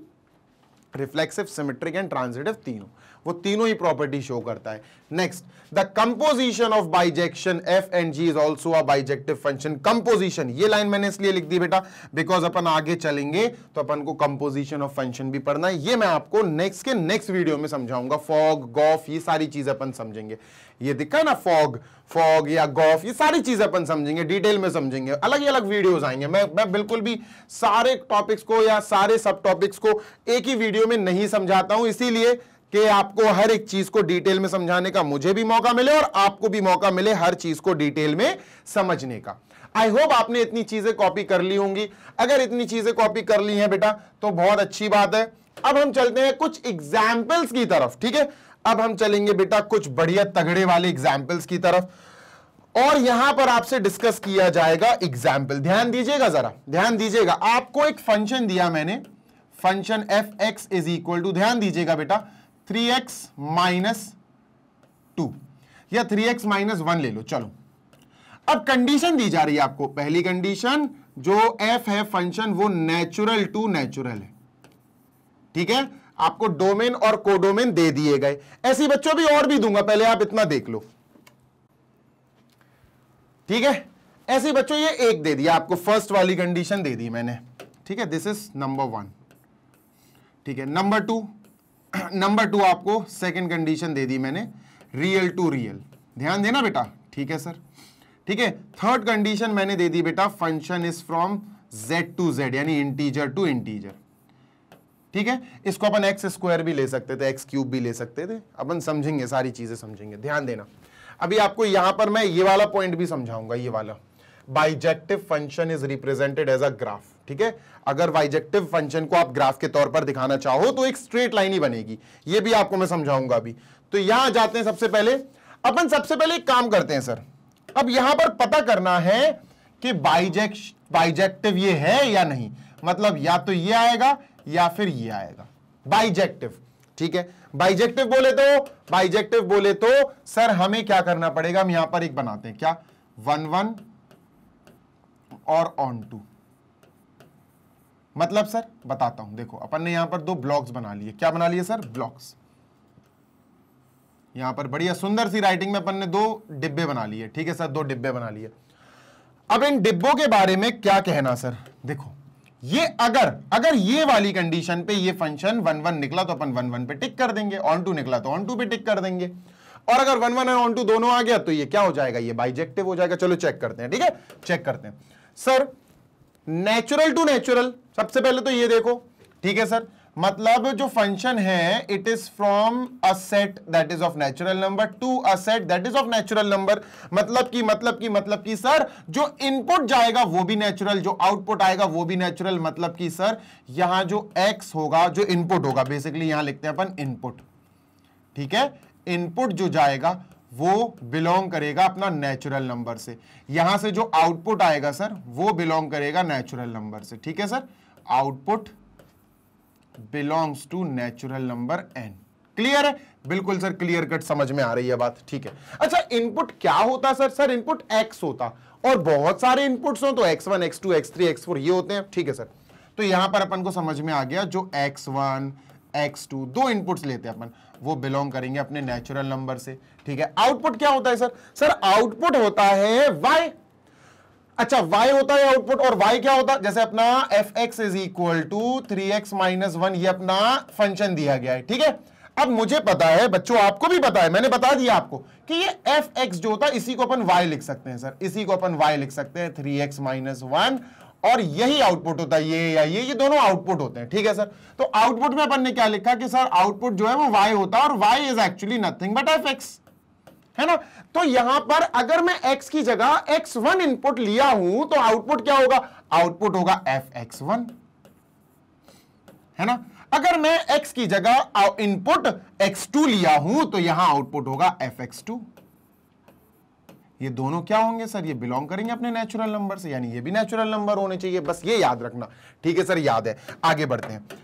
reflexive symmetric and transitive तीनों वो तीनों ही प्रॉपर्टी शो करता है next the composition of bijection f and g is also a bijective function composition ये लाइन मैंने इसलिए लिख दी बेटा बिकॉज अपन आगे चलेंगे तो अपन को कंपोजिशन ऑफ फंक्शन भी पढ़ना है ये मैं आपको नेक्स्ट के नेक्स्ट वीडियो में समझाऊंगा फॉग गॉफ ये सारी चीज अपन समझेंगे ये दिखा ना फॉग फॉग या गॉफ ये सारी चीजें अपन समझेंगे डिटेल में समझेंगे अलग अलग वीडियोज आएंगे मैं मैं बिल्कुल भी सारे टॉपिक्स को या सारे सब टॉपिक्स को एक ही वीडियो में नहीं समझाता हूं इसीलिए कि आपको हर एक चीज को डिटेल में समझाने का मुझे भी मौका मिले और आपको भी मौका मिले हर चीज को डिटेल में समझने का आई होप आपने इतनी चीजें कॉपी कर ली होंगी अगर इतनी चीजें कॉपी कर ली हैं बेटा तो बहुत अच्छी बात है अब हम चलते हैं कुछ एग्जाम्पल्स की तरफ ठीक है अब हम चलेंगे बेटा कुछ बढ़िया तगड़े वाले एग्जाम्पल्स की तरफ और यहां पर आपसे डिस्कस किया जाएगा एग्जाम्पल ध्यान दीजिएगा जरा ध्यान दीजिएगा आपको एक फंक्शन दिया मैंने function f x is equal to ध्यान दीजिएगा बेटा थ्री एक्स माइनस टू या थ्री एक्स माइनस वन ले लो चलो अब कंडीशन दी जा रही है आपको पहली कंडीशन जो एफ है फंक्शन वो नेचुरल टू नेचुरल है ठीक है आपको डोमेन और कोडोमेन दे दिए गए ऐसी बच्चों भी और भी दूंगा पहले आप इतना देख लो ठीक है ऐसे बच्चों ये एक दे दिया आपको फर्स्ट वाली कंडीशन दे दी मैंने ठीक है दिस इज नंबर वन ठीक है नंबर टू नंबर *clears throat* टू आपको सेकंड कंडीशन दे दी मैंने रियल टू रियल ध्यान देना बेटा ठीक है सर ठीक है थर्ड कंडीशन मैंने दे दी बेटा function is from z to z यानी इंटीजर टू इंटीजर ठीक है इसको अपन एक्स स्क्वायर भी ले सकते थे एक्स क्यूब भी ले सकते थे अपन समझेंगे सारी चीजें समझेंगे ध्यान देना अभी आपको यहां पर मैं ये वाला पॉइंट भी समझाऊंगा ये वाला bijective function is represented as a graph ठीक है अगर वाइजेक्टिव फंक्शन को आप ग्राफ के तौर पर दिखाना चाहो तो एक स्ट्रेट लाइन ही बनेगी ये भी आपको मैं समझाऊंगा अभी तो यहां जाते हैं सबसे पहले अपन सबसे पहले एक काम करते हैं सर अब यहां पर पता करना है कि बाइजेक्ट बाइजेक्टिव ये है या नहीं मतलब या तो ये आएगा या फिर ये आएगा बाइजेक्टिव ठीक है बाइजेक्टिव बोले तो बाइजेक्टिव बोले तो सर हमें क्या करना पड़ेगा हम यहां पर एक बनाते हैं क्या वन वन और ऑन टू मतलब सर बताता हूं देखो अपन ने यहां पर दो ब्लॉक्स बना लिए क्या बना लिए सर ब्लॉक्स यहां पर बढ़िया सुंदर सी राइटिंग में अपन ने दो डिब्बे बना लिए ठीक है सर दो डिब्बे बना लिए अब इन डिब्बों के बारे में क्या कहना सर देखो ये अगर अगर ये वाली कंडीशन पे ये फंक्शन वन वन निकला तो अपन वन वन पे टिक कर देंगे ऑन टू निकला तो ऑन टू पे टिक कर देंगे और अगर वन वन ऑन टू दोनों आ गया तो ये क्या हो जाएगा ये बाइजेक्टिव हो जाएगा चलो चेक करते हैं ठीक है चेक करते हैं सर नेचुरल टू नेचुरल सबसे पहले तो ये देखो ठीक है सर मतलब जो फंक्शन है it is from a set that is of natural number to a set that is of natural number मतलब कि मतलब कि मतलब कि सर जो इनपुट जाएगा वो भी नेचुरल जो आउटपुट आएगा वो भी नेचुरल मतलब कि सर यहां जो एक्स होगा जो इनपुट होगा बेसिकली यहां लिखते हैं अपन इनपुट ठीक है इनपुट जो जाएगा वो बिलोंग करेगा अपना नेचुरल नंबर से यहां से जो आउटपुट आएगा सर वो बिलोंग करेगा नेचुरल नंबर से ठीक है sir output belongs to natural number n clear है बिल्कुल सर क्लियर कट समझ में आ रही है बात ठीक है अच्छा इनपुट क्या होता सर सर इनपुट एक्स होता और बहुत सारे इनपुट्स हो तो x one x two x three x four ये होते हैं ठीक है सर तो यहां पर अपन को समझ में आ गया जो एक्स वन एक्स टू दो इनपुट्स लेते हैं अपन वो बिलोंग करेंगे अपने नेचुरल नंबर से ठीक है आउटपुट क्या होता है सर सर आउटपुट होता है वाई अच्छा वाई होता है आउटपुट और वाई क्या होता है जैसे अपना f x is equal to three x minus one ये अपना फंक्शन दिया गया है ठीक है अब मुझे पता है बच्चों आपको भी पता है मैंने बता दिया आपको कि ये एफ एक्स जो होता है इसी को अपन वाई लिख सकते हैं सर इसी को अपन वाई लिख सकते हैं थ्री एक्स माइनस वन और यही आउटपुट होता है ये या ये ये दोनों आउटपुट होते हैं ठीक है सर तो आउटपुट में अपन ने क्या लिखा कि सर आउटपुट जो है वो वाई होता है और y is actually nothing but f x है ना तो यहां पर अगर मैं x की जगह x1 इनपुट लिया हूं तो आउटपुट क्या होगा आउटपुट होगा एफ एक्स वन है ना अगर मैं x की जगह इनपुट uh, x2 लिया हूं तो यहां आउटपुट होगा एफ एक्स टू ये दोनों क्या होंगे सर ये बिलोंग करेंगे अपने नेचुरल नंबर से यानी ये भी नेचुरल नंबर होने चाहिए बस ये याद रखना ठीक है सर याद है आगे बढ़ते हैं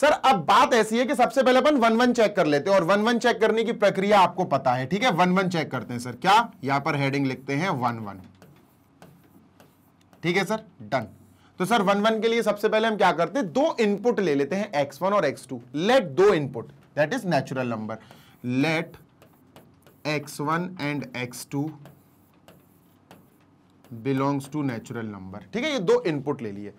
सर अब बात ऐसी है कि सबसे पहले अपन वन वन चेक कर लेते हैं और वन वन चेक करने की प्रक्रिया आपको पता है ठीक है वन वन चेक करते हैं सर क्या यहां पर हेडिंग लिखते हैं वन वन ठीक है सर डन तो सर वन वन के लिए सबसे पहले हम क्या करते हैं दो इनपुट ले लेते हैं एक्स वन और एक्स टू लेट दो input that is natural number let x one and x two belongs to natural number ठीक है ये दो इनपुट ले लिए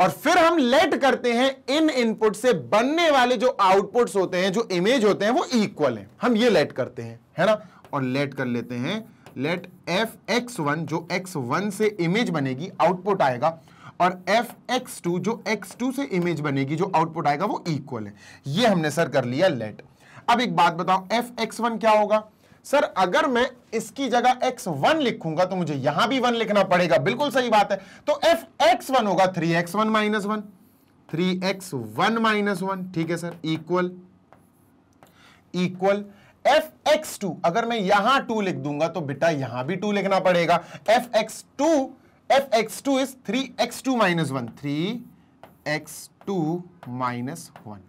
और फिर हम लेट करते हैं इन इनपुट से बनने वाले जो आउटपुट्स होते हैं जो इमेज होते हैं वो इक्वल हैं हम ये लेट करते हैं है ना और लेट कर लेते हैं लेट एफ एक्स वन जो एक्स वन से इमेज बनेगी आउटपुट आएगा और एफ एक्स टू जो एक्स टू से इमेज बनेगी जो आउटपुट आएगा वो इक्वल है ये हमने सर कर लिया लेट अब एक बात बताओ एफ एक्स वन क्या होगा सर अगर मैं इसकी जगह एक्स वन लिखूंगा तो मुझे यहां भी वन लिखना पड़ेगा बिल्कुल सही बात है तो f एक्स वन होगा three x one minus one three x one minus one ठीक है sir equal equal f x two अगर मैं यहां टू लिख दूंगा तो बेटा यहां भी टू लिखना पड़ेगा f x two f x two is three x two minus one three x two minus one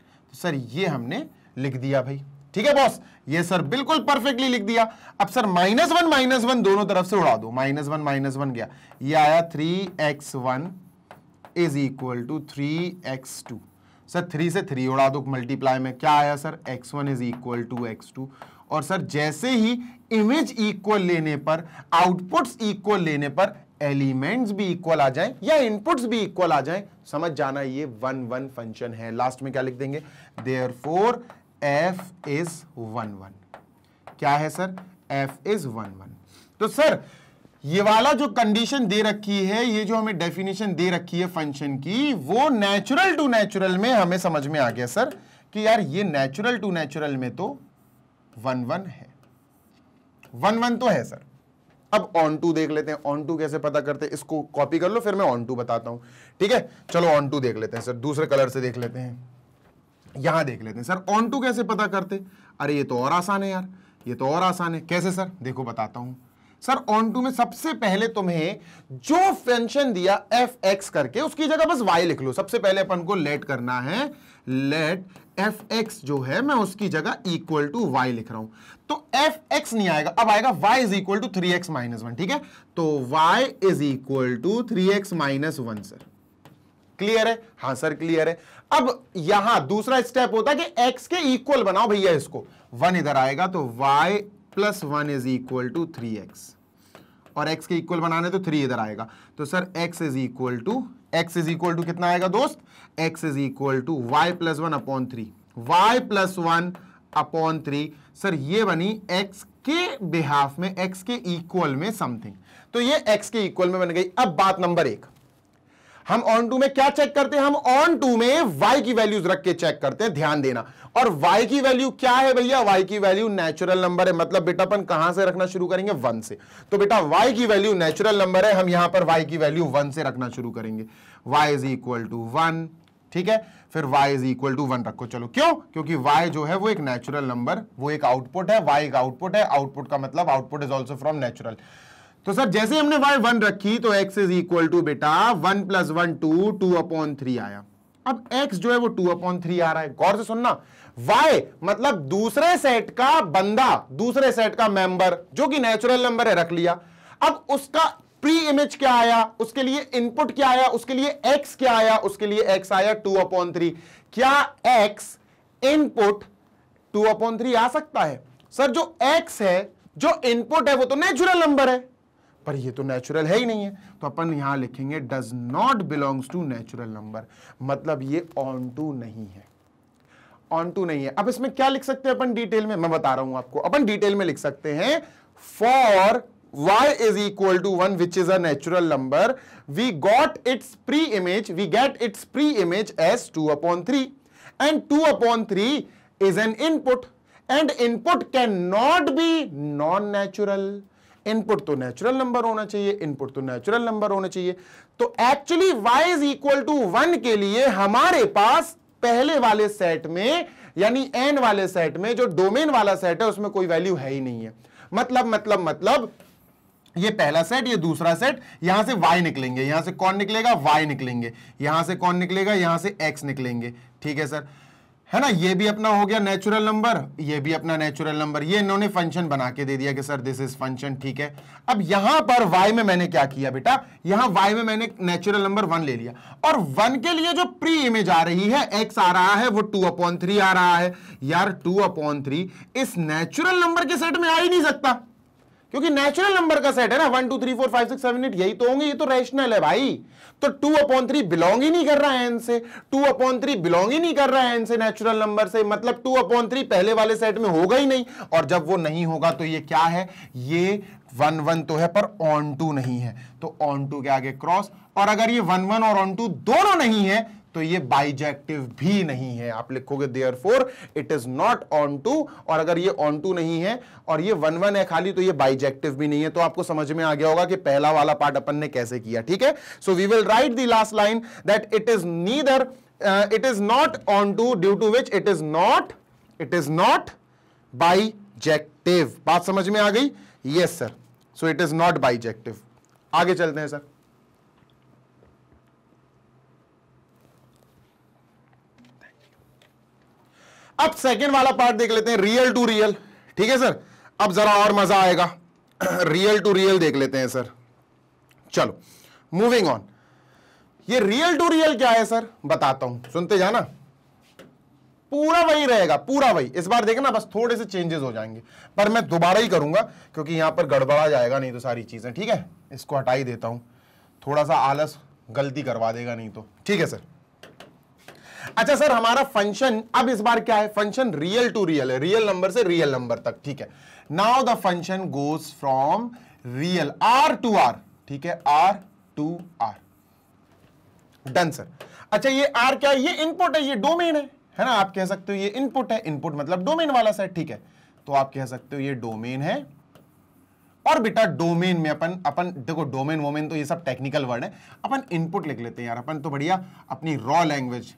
sir ये हमने लिख दिया भाई ठीक है बॉस ये सर बिल्कुल परफेक्टली लिख दिया अब sir minus one minus one दोनों तरफ से उड़ा दो माइनस वन माइनस वन गया ये आया three x one is equal to three x two sir three से थ्री उड़ा दो मल्टीप्लाई में क्या आया sir x one is equal to x two और सर जैसे ही इमेज इक्वल लेने पर आउटपुट्स इक्वल लेने पर एलिमेंट्स भी इक्वल आ जाए या इनपुट्स भी इक्वल आ जाए समझ जाना ये वन वन फंक्शन है लास्ट में क्या लिख देंगे therefore f is one one क्या है sir f is one one तो सर ये वाला जो कंडीशन दे रखी है ये जो हमें डेफिनेशन दे रखी है फंक्शन की वो नेचुरल टू नेचुरल में हमें समझ में आ गया सर कि यार ये नेचुरल टू नेचुरल में तो वन वन है वन वन तो है सर अब ऑन टू देख लेते हैं ऑन टू कैसे पता करते हैं इसको कॉपी कर लो फिर मैं ऑन टू बताता हूं ठीक है चलो ऑन टू देख लेते हैं सर दूसरे कलर से देख लेते हैं यहां देख लेते हैं सर ऑन टू कैसे पता करते अरे ये तो और आसान है यार ये तो और आसान है कैसे सर देखो बताता हूं सर ऑन टू में सबसे पहले तुम्हें जो फंक्शन दिया एफ एक्स करके उसकी जगह बस वाई लिख लो सबसे पहले अपन को लेट करना है लेट एफ एक्स जो है मैं उसकी जगह इक्वल टू वाई लिख रहा हूं तो एफ एक्स नहीं आएगा अब आएगा y is equal to three x minus one ठीक है तो y is equal to three x minus one sir clear है हाँ सर क्लियर है अब यहां दूसरा स्टेप होता है कि एक्स के इक्वल बनाओ भैया इसको वन इधर आएगा तो y plus one is equal to three x और एक्स के इक्वल बनाने तो थ्री इधर आएगा तो sir x is equal to x is equal to कितना आएगा दोस्त x is equal to y plus one upon three y plus one upon three sir ये बनी एक्स के बिहाफ में एक्स के इक्वल में समथिंग तो ये एक्स के इक्वल में बन गई अब बात नंबर एक हम ऑन टू में क्या चेक करते हैं हम ऑन टू में वाई की वैल्यूज रख के चेक करते हैं ध्यान देना और y की वैल्यू क्या है भैया y की वैल्यू नेचुरल नंबर है मतलब बेटा अपन कहां से रखना शुरू करेंगे वन से तो बेटा y की वैल्यू नेचुरल नंबर है हम यहां पर y की वैल्यू वन से रखना शुरू करेंगे y is equal to one ठीक है फिर y is equal to one रखो चलो क्यों क्योंकि y जो है वो एक नेचुरल नंबर वो एक आउटपुट है y एक आउटपुट है आउटपुट का मतलब output is also from natural तो सर जैसे हमने वाई वन रखी तो एक्स इज इक्वल टू बेटा one plus one two two upon three आया अब एक्स जो है वो टू अपॉन थ्री आ रहा है गौर से सुनना वाई मतलब दूसरे सेट का बंदा दूसरे सेट का मेंबर जो कि नेचुरल नंबर है रख लिया अब उसका प्री इमेज क्या आया उसके लिए इनपुट क्या आया उसके लिए एक्स क्या आया उसके लिए एक्स आया टू अपॉन थ्री क्या x input two upon three आ सकता है सर जो एक्स है जो इनपुट है वो तो नेचुरल नंबर है पर ये तो नेचुरल है ही नहीं है तो अपन यहां लिखेंगे does not belongs to natural number मतलब ये ऑन टू नहीं है ऑन टू नहीं है अब इसमें क्या लिख सकते हैं अपन डिटेल में मैं बता रहा हूं आपको अपन डिटेल में लिख सकते हैं for y is equal to 1 which is a natural number we got its pre-image we get its pre-image as 2 upon 3 and 2 upon 3 is an input and input cannot be non-natural input तो नेचुरल नंबर होना चाहिए इनपुट तो नेचुरल नंबर होना चाहिए तो actually y is equal to one के लिए हमारे पास पहले वाले सेट में यानी एन वाले सेट में जो डोमेन वाला सेट है उसमें कोई वैल्यू है ही नहीं है मतलब मतलब मतलब ये पहला सेट ये दूसरा सेट यहां से y निकलेंगे यहां से कौन निकलेगा y निकलेंगे यहां से कौन निकलेगा यहां से x निकलेंगे ठीक है सर है ना ये भी अपना हो गया नेचुरल नंबर ये भी अपना नेचुरल नंबर ये इन्होंने फंक्शन बना के दे दिया कि सर दिस इज फंक्शन ठीक है अब यहां पर वाई में मैंने क्या किया बेटा यहां वाई में मैंने नेचुरल नंबर वन ले लिया और वन के लिए जो प्री इमेज आ रही है एक्स आ रहा है वो टू अपॉन थ्री आ रहा है यार टू अपॉन थ्री इस नेचुरल नंबर के सेट में आ ही नहीं सकता क्योंकि नेचुरल नंबर का सेट है ना one two three four five six seven eight यही तो होंगे ये तो रेशनल है भाई तो टू अपॉन थ्री बिलोंग ही नहीं कर रहा है एन से टू अपॉन थ्री बिलोंग ही नहीं कर रहा है एन से नेचुरल नंबर से मतलब टू अपॉन थ्री पहले वाले सेट में होगा ही नहीं और जब वो नहीं होगा तो ये क्या है ये वन वन तो है पर ऑन टू नहीं है तो ऑन टू के आगे क्रॉस और अगर ये वन वन और ऑन टू दोनों नहीं है तो ये बाइजेक्टिव भी नहीं है आप लिखोगे therefore it is not onto और अगर ये ऑन टू नहीं है और ये वन वन है खाली तो ये बाइजेक्टिव भी नहीं है तो आपको समझ में आ गया होगा कि पहला वाला पार्ट अपन ने कैसे किया ठीक है so we will write the last line that it is neither it is not onto due to which it is not it is not bijective बात समझ में आ गई yes sir so it is not bijective आगे चलते हैं सर अब सेकेंड वाला पार्ट देख लेते हैं रियल टू रियल ठीक है सर अब जरा और मजा आएगा रियल टू रियल देख लेते हैं सर चलो मूविंग ऑन ये रियल टू रियल क्या है सर बताता हूं सुनते जाना पूरा वही रहेगा पूरा वही इस बार देखना बस थोड़े से चेंजेस हो जाएंगे पर मैं दोबारा ही करूंगा क्योंकि यहां पर गड़बड़ा जाएगा नहीं तो सारी चीजें ठीक है इसको हटाई देता हूं थोड़ा सा आलस गलती करवा देगा नहीं तो ठीक है सर अच्छा सर हमारा फंक्शन अब इस बार क्या है फंक्शन रियल टू रियल है रियल नंबर से रियल नंबर तक ठीक है now the function goes from real r to r ठीक है r to r done sir अच्छा ये आर क्या है ये इनपुट है ये डोमेन है है ना आप कह सकते हो ये इनपुट है इनपुट मतलब डोमेन वाला सेट ठीक है तो आप कह सकते हो ये डोमेन है और बेटा डोमेन में अपन अपन देखो डोमेन वोमेन तो ये सब टेक्निकल वर्ड है अपन इनपुट लिख लेते हैं यार अपन तो बढ़िया अपनी रॉ लैंग्वेज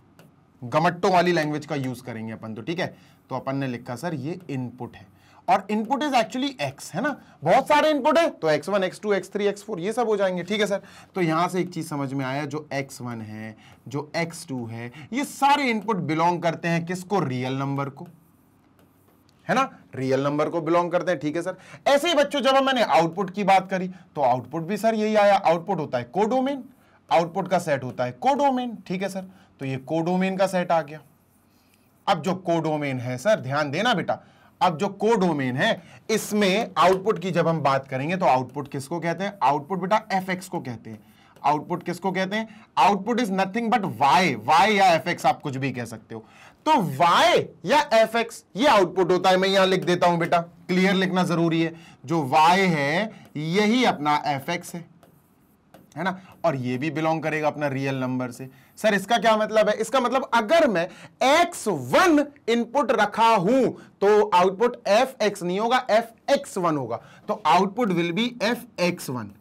गमट्टों वाली लैंग्वेज का यूज करेंगे अपन तो ठीक है तो अपन ने लिखा सर ये इनपुट है और इनपुट इज एक्चुअली एक्स है ना बहुत सारे इनपुट है तो x one x two x three x four ये सब हो जाएंगे ठीक है सर तो यहां से एक चीज समझ में आया जो एक्स वन है जो एक्स टू है ये सारे इनपुट बिलोंग करते हैं किसको रियल नंबर को है ना रियल नंबर को बिलोंग करते हैं ठीक है सर ऐसे ही बच्चों जब मैंने आउटपुट की बात करी तो आउटपुट भी सर यही आया आउटपुट होता है कोडोमेन आउटपुट का सेट होता है कोडोमेन ठीक है सर तो ये कोडोमेन का सेट आ गया अब जो कोडोमेन है सर ध्यान देना बेटा अब जो कोडोमेन है इसमें आउटपुट की जब हम बात करेंगे तो आउटपुट किसको कहते हैं आउटपुट बेटा एफ को कहते हैं आउटपुट किसको कहते हैं output is nothing but y y या एफ आप कुछ भी कह सकते हो तो वाई या एफ ये आउटपुट होता है मैं यहां लिख देता हूं बेटा क्लियर लिखना जरूरी है जो वाई है यही अपना एफ है है ना और ये भी बिलोंग करेगा अपना रियल नंबर से सर इसका क्या मतलब है इसका मतलब अगर मैं एक्स वन इनपुट रखा हूं तो आउटपुट एफ एक्स नहीं होगा एफ एक्स वन होगा तो output will be f x one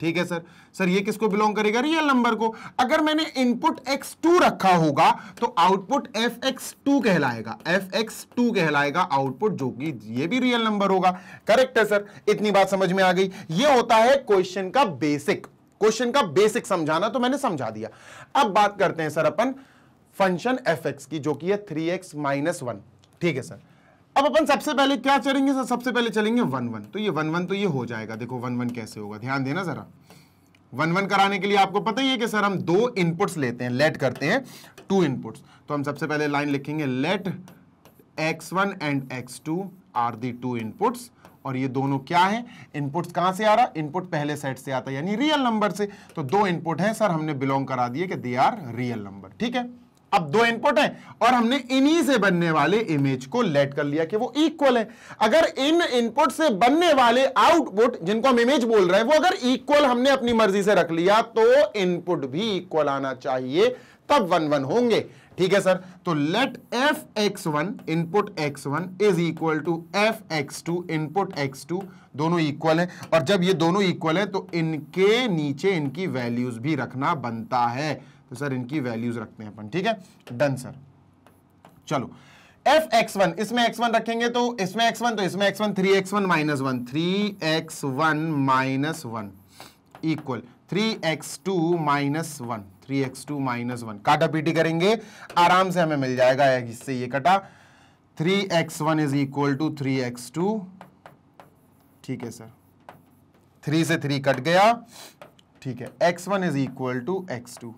ठीक है सर सर ये किसको बिलोंग करेगा रियल नंबर को अगर मैंने इनपुट x2 रखा होगा तो आउटपुट एफ एक्स टू कहलाएगा एफ एक्स टू कहलाएगा आउटपुट जो कि ये भी रियल नंबर होगा करेक्ट है सर इतनी बात समझ में आ गई ये होता है क्वेश्चन का बेसिक क्वेश्चन का बेसिक समझाना तो मैंने समझा दिया अब बात करते हैं सर अपन फंक्शन एफ एक्स की जो कि है थ्री एक्स माइनस वन ठीक है सर अब अपन सबसे पहले क्या चलेंगे सर सबसे पहले चलेंगे वन वन तो ये वन वन तो ये हो जाएगा देखो वन वन कैसे होगा ध्यान देना जरा वन वन कराने के लिए आपको पता ही है कि सर हम दो इनपुट्स लेते हैं लेट करते हैं टू इनपुट्स तो हम सबसे पहले लाइन लिखेंगे let x one and x two are the two inputs और ये दोनों क्या है इनपुट्स कहां से आ रहा इनपुट पहले सेट से आता यानी रियल नंबर से तो दो इनपुट हैं सर हमने बिलोंग करा दिए कि दे आर रियल नंबर ठीक है अब दो इनपुट हैं और हमने इन्हीं से बनने वाले इमेज को लेट कर लिया कि वो इक्वल है अगर इन इनपुट से बनने वाले आउटपुट जिनको हम इमेज बोल रहे हैं वो अगर इक्वल हमने अपनी मर्जी से रख लिया तो इनपुट भी इक्वल आना चाहिए तब वन वन होंगे ठीक है सर तो let f x one input x one is equal to f x two input x two दोनों इक्वल है और जब ये दोनों इक्वल है तो इनके नीचे इनकी वैल्यूज भी रखना बनता है तो सर इनकी वैल्यूज रखते हैं अपन ठीक है डन सर चलो एफ एक्स वन इसमें एक्स वन रखेंगे तो इसमें एक्स वन तो इसमें x one three x one minus one three x one minus one equal three x two minus one three x two minus one काटा पीटी करेंगे आराम से हमें मिल जाएगा इससे ये कटा three x one is equal to three x two ठीक है सर थ्री से थ्री कट गया ठीक है x one is equal to x two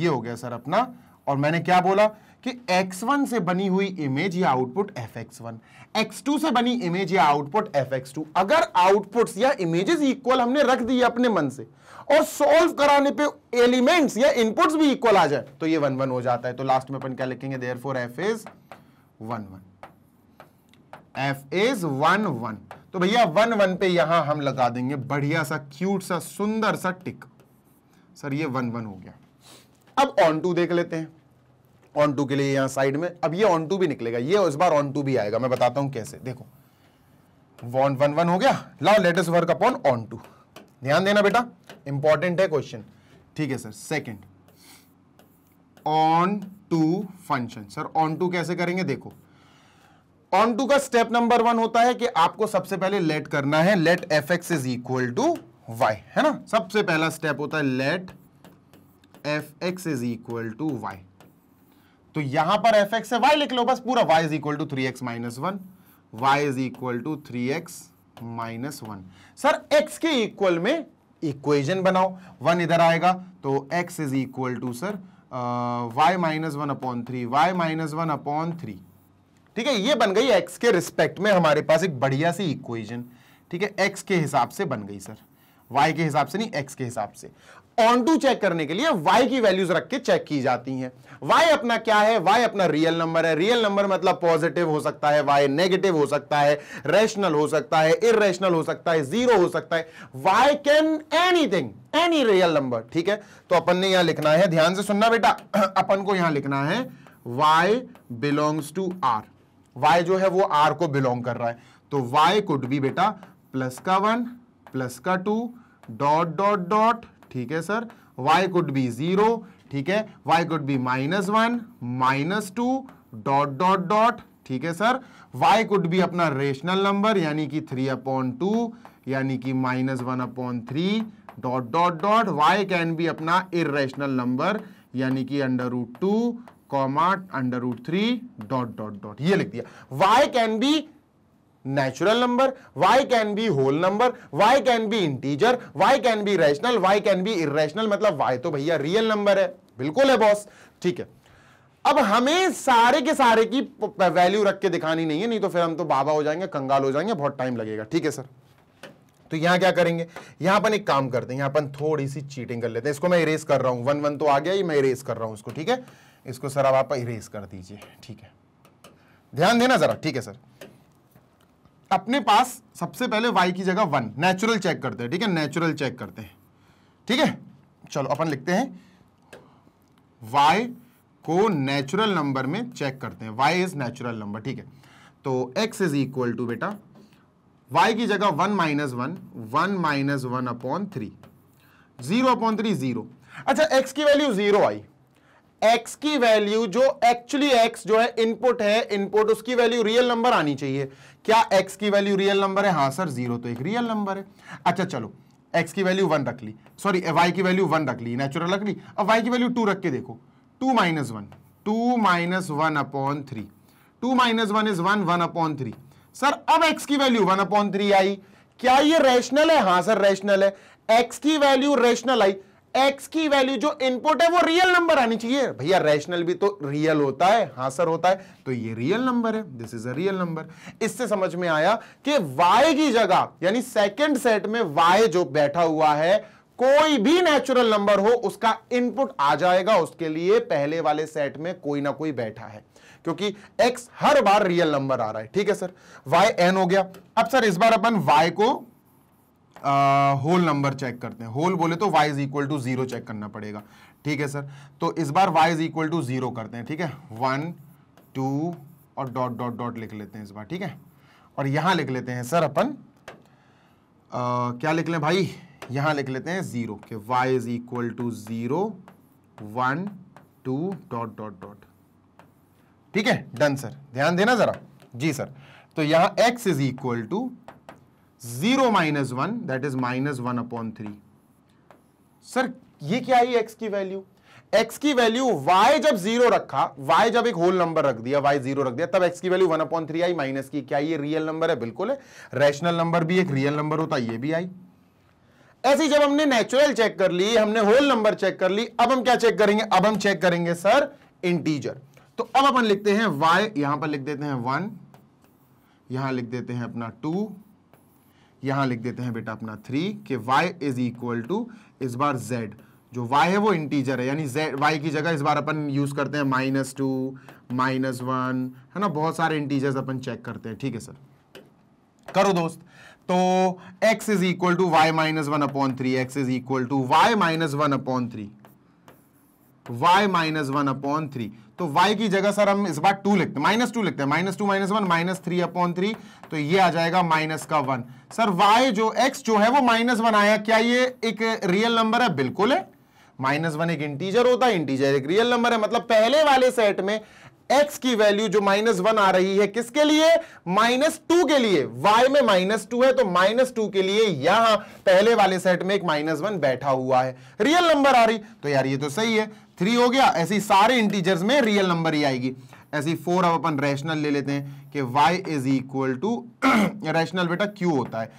ये हो गया सर अपना और मैंने क्या बोला कि x1 से बनी हुई इमेज या output f x one x two से बनी इमेज या आउटपुट एफ एक्स टू अगर आउटपुट या इमेजेस इक्वल हमने रख दी अपने मन से और सोल्व कराने पे एलिमेंट्स या इनपुट्स भी इक्वल आ जाए तो ये वन वन हो जाता है तो लास्ट में अपन क्या लिखेंगे therefore f is one one f is one one तो भैया वन वन पे यहां हम लगा देंगे बढ़िया सा क्यूट सा सुंदर सा टिक सर ये वन वन हो गया अब ऑन टू देख लेते हैं ऑन टू के लिए यहां साइड में अब ये ऑन टू भी निकलेगा ये इस बार ऑन टू भी आएगा मैं बताता हूं कैसे देखो वन वन वन हो गया लाओ latest work upon onto ध्यान देना बेटा इंपॉर्टेंट है क्वेश्चन ठीक है sir second onto function sir onto कैसे करेंगे देखो ऑन टू का स्टेप नंबर वन होता है कि आपको सबसे पहले लेट करना है let f x is equal to y है ना सबसे पहला स्टेप होता है let f x is equal to y तो यहां पर एफ एक्स है वाई लिख लो बस पूरा y is equal to three x minus one y is equal to three x minus one sir x के इक्वल में इक्वेजन बनाओ वन इधर आएगा तो x is equal to sir y minus one upon three y minus one upon three ठीक है ये बन गई एक्स के रिस्पेक्ट में हमारे पास एक बढ़िया सी इक्वेजन ठीक है एक्स के हिसाब से बन गई सर वाई के हिसाब से नहीं एक्स के हिसाब से ऑन टू चेक करने के लिए वाई की वैल्यूज रख के चेक की जाती हैं वाई अपना क्या है वाई अपना रियल नंबर है रियल नंबर मतलब पॉजिटिव हो सकता है वाई नेगेटिव हो सकता है रेशनल हो सकता है इेशनल हो सकता है जीरो हो सकता है y can anything any real number ठीक है तो अपन ने यहां लिखना है ध्यान से सुनना बेटा *clears throat* अपन को यहां लिखना है y belongs to r y जो है वो r को बिलोंग कर रहा है तो y कुड बी बेटा प्लस का वन प्लस का टू डॉट डॉट डॉट ठीक है sir y could be zero ठीक है y could be minus one minus two dot dot dot ठीक है सर y कुड बी अपना रेशनल नंबर यानी कि थ्री अपॉन टू यानी कि minus one upon three dot dot dot y can be अपना इरेशनल नंबर यानी कि under root two comma under root three dot dot dot ये लिख दिया y can be natural number y can be whole number y can be integer y can be rational y can be irrational मतलब वाई तो भैया रियल नंबर है बिल्कुल है बॉस ठीक है अब हमें सारे के सारे की वैल्यू रख के दिखानी नहीं है नहीं तो फिर हम तो बाबा हो जाएंगे कंगाल हो जाएंगे बहुत टाइम लगेगा ठीक है सर तो यहां क्या करेंगे यहां पर एक काम करते हैं यहां पर थोड़ी सी चीटिंग कर लेते हैं इसको मैं इरेज कर रहा हूं वन वन तो आ गया ही मैं इरेज कर रहा हूं इसको ठीक है इसको सर अब आप इरेज कर दीजिए ठीक है ध्यान देना जरा ठीक है सर अपने पास सबसे पहले वाई की जगह वन नेचुरल चेक करते हैं ठीक है नेचुरल चेक करते हैं ठीक है चलो अपन लिखते हैं वाई को नेचुरल नंबर में चेक करते हैं वाई इज नेचुरल नंबर ठीक है तो एक्स इज इक्वल टू बेटा वाई की जगह one minus one one minus one upon three zero upon three zero अच्छा एक्स की वैल्यू जीरो आई एक्स की वैल्यू जो एक्चुअली एक्स जो है इनपुट है इनपुट उसकी वैल्यू रियल नंबर आनी चाहिए क्या एक्स की वैल्यू रियल नंबर है हाँ सर जीरो तो एक रियल नंबर है अच्छा चलो एक्स की वैल्यू वन रख ली सॉरी वाई की वैल्यू वन रख ली नेचुरल रख ली अब वाई की वैल्यू टू रख के देखो two minus one two minus one upon three two minus one is one one upon three sir अब एक्स की वैल्यू वन अपॉन थ्री आई क्या ये रेशनल है हाँ सर रेशनल है एक्स की वैल्यू रेशनल आई एक्स की वैल्यू जो इनपुट है वो रियल नंबर आनी चाहिए भैया रैशनल भी तो रियल होता है हाँ सर होता है तो ये रियल नंबर है this is a real number इससे समझ में आया कि वाई की जगह यानी सेकंड सेट में वाई जो बैठा हुआ है कोई भी नेचुरल नंबर हो उसका इनपुट आ जाएगा उसके लिए पहले वाले सेट में कोई ना कोई बैठा है क्योंकि x हर बार रियल नंबर आ रहा है ठीक है सर y n हो गया अब सर इस बार अपन y को होल नंबर चेक करते हैं होल बोले तो y is equal to zero check करना पड़ेगा ठीक है सर तो इस बार y is equal to zero करते हैं ठीक है वन टू और डॉट डॉट डॉट लिख लेते हैं इस बार ठीक है और यहाँ लिख लेते हैं सर अपन आ, क्या लिख लें भाई यहां लिख लेते हैं ज़ीरो के y is equal to zero one two dot dot dot ठीक है डन सर ध्यान देना ज़रा जी सर तो यहाँ x is equal to zero minus one that is minus one upon three sir ये क्या है एक्स की वैल्यू x की वैल्यू y जब जीरो रखा y जब एक होल नंबर रख दिया y जीरो रख दिया तब x की वैल्यू वन अपॉन थ्री आई माइनस की क्या ये रियल नंबर है बिल्कुल है रैशनल नंबर भी एक रियल नंबर होता है ये भी आई ऐसी जब हमने नेचुरल चेक कर ली हमने होल नंबर चेक कर ली अब हम क्या चेक करेंगे अब हम चेक करेंगे सर इंटीजर तो अब अपन लिखते हैं y यहां पर लिख देते हैं वन यहां लिख देते हैं अपना टू यहां लिख देते हैं बेटा अपना थ्री के y इज इक्वल टू इस बार z जो y है वो इंटीजर है यानी z y की जगह इस बार अपन यूज़ करते हैं माइनस टू माइनस वन है ना बहुत सारे इंटीजर्स अपन चेक करते हैं ठीक है सर करो दोस्त तो x is equal to y minus one upon three x is equal to y minus one upon three y minus one upon three तो y की जगह सर हम इस बार टू लिखते हैं माइनस टू लिखते हैं minus two minus one minus three upon three तो ये आ जाएगा माइनस का वन सर y जो x जो है वो माइनस वन आया क्या ये एक रियल नंबर है बिल्कुल है माइनस वन एक इंटीजर होता है इंटीजर एक रियल नंबर है मतलब पहले वाले सेट में x की वैल्यू जो माइनस वन आ रही है किसके लिए माइनस टू के लिए y में माइनस टू है तो माइनस टू के लिए यहां पहले वाले सेट में एक माइनस वन बैठा हुआ है रियल नंबर आ रही तो यार ये तो सही है थ्री हो गया ऐसी सारे इंटीजर्स में रियल नंबर ही आएगी ऐसी फोर अब अपन रैशनल ले लेते हैं कि y is equal to rational बेटा क्यू होता है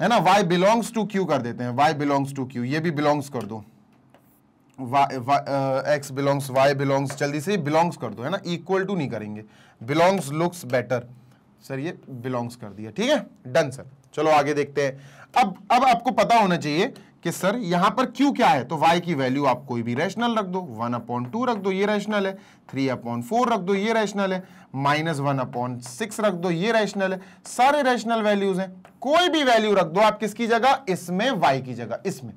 है ना वाई बिलोंग्स टू क्यू कर देते हैं वाई बिलोंग्स टू क्यू ये भी बिलोंग्स कर दो एक्स बिलोंग्स वाई बिलोंग्स जल्दी से बिलोंग्स कर दो है ना इक्वल टू नहीं करेंगे बिलोंग्स लुक्स बेटर सर ये बिलोंग्स कर दिया ठीक है डन सर चलो आगे देखते हैं अब अब आपको पता होना चाहिए कि सर यहां पर क्यू क्या है तो y की वैल्यू आप कोई भी रैशनल रख दो वन अपॉइंट टू रख दो ये रैशनल है थ्री अपॉइंट फोर रख दो ये रैशनल है माइनस वन अपॉइंट सिक्स रख दो ये रैशनल है सारे रैशनल वैल्यूज हैं कोई भी वैल्यू रख दो आप किसकी जगह इसमें y की जगह इसमें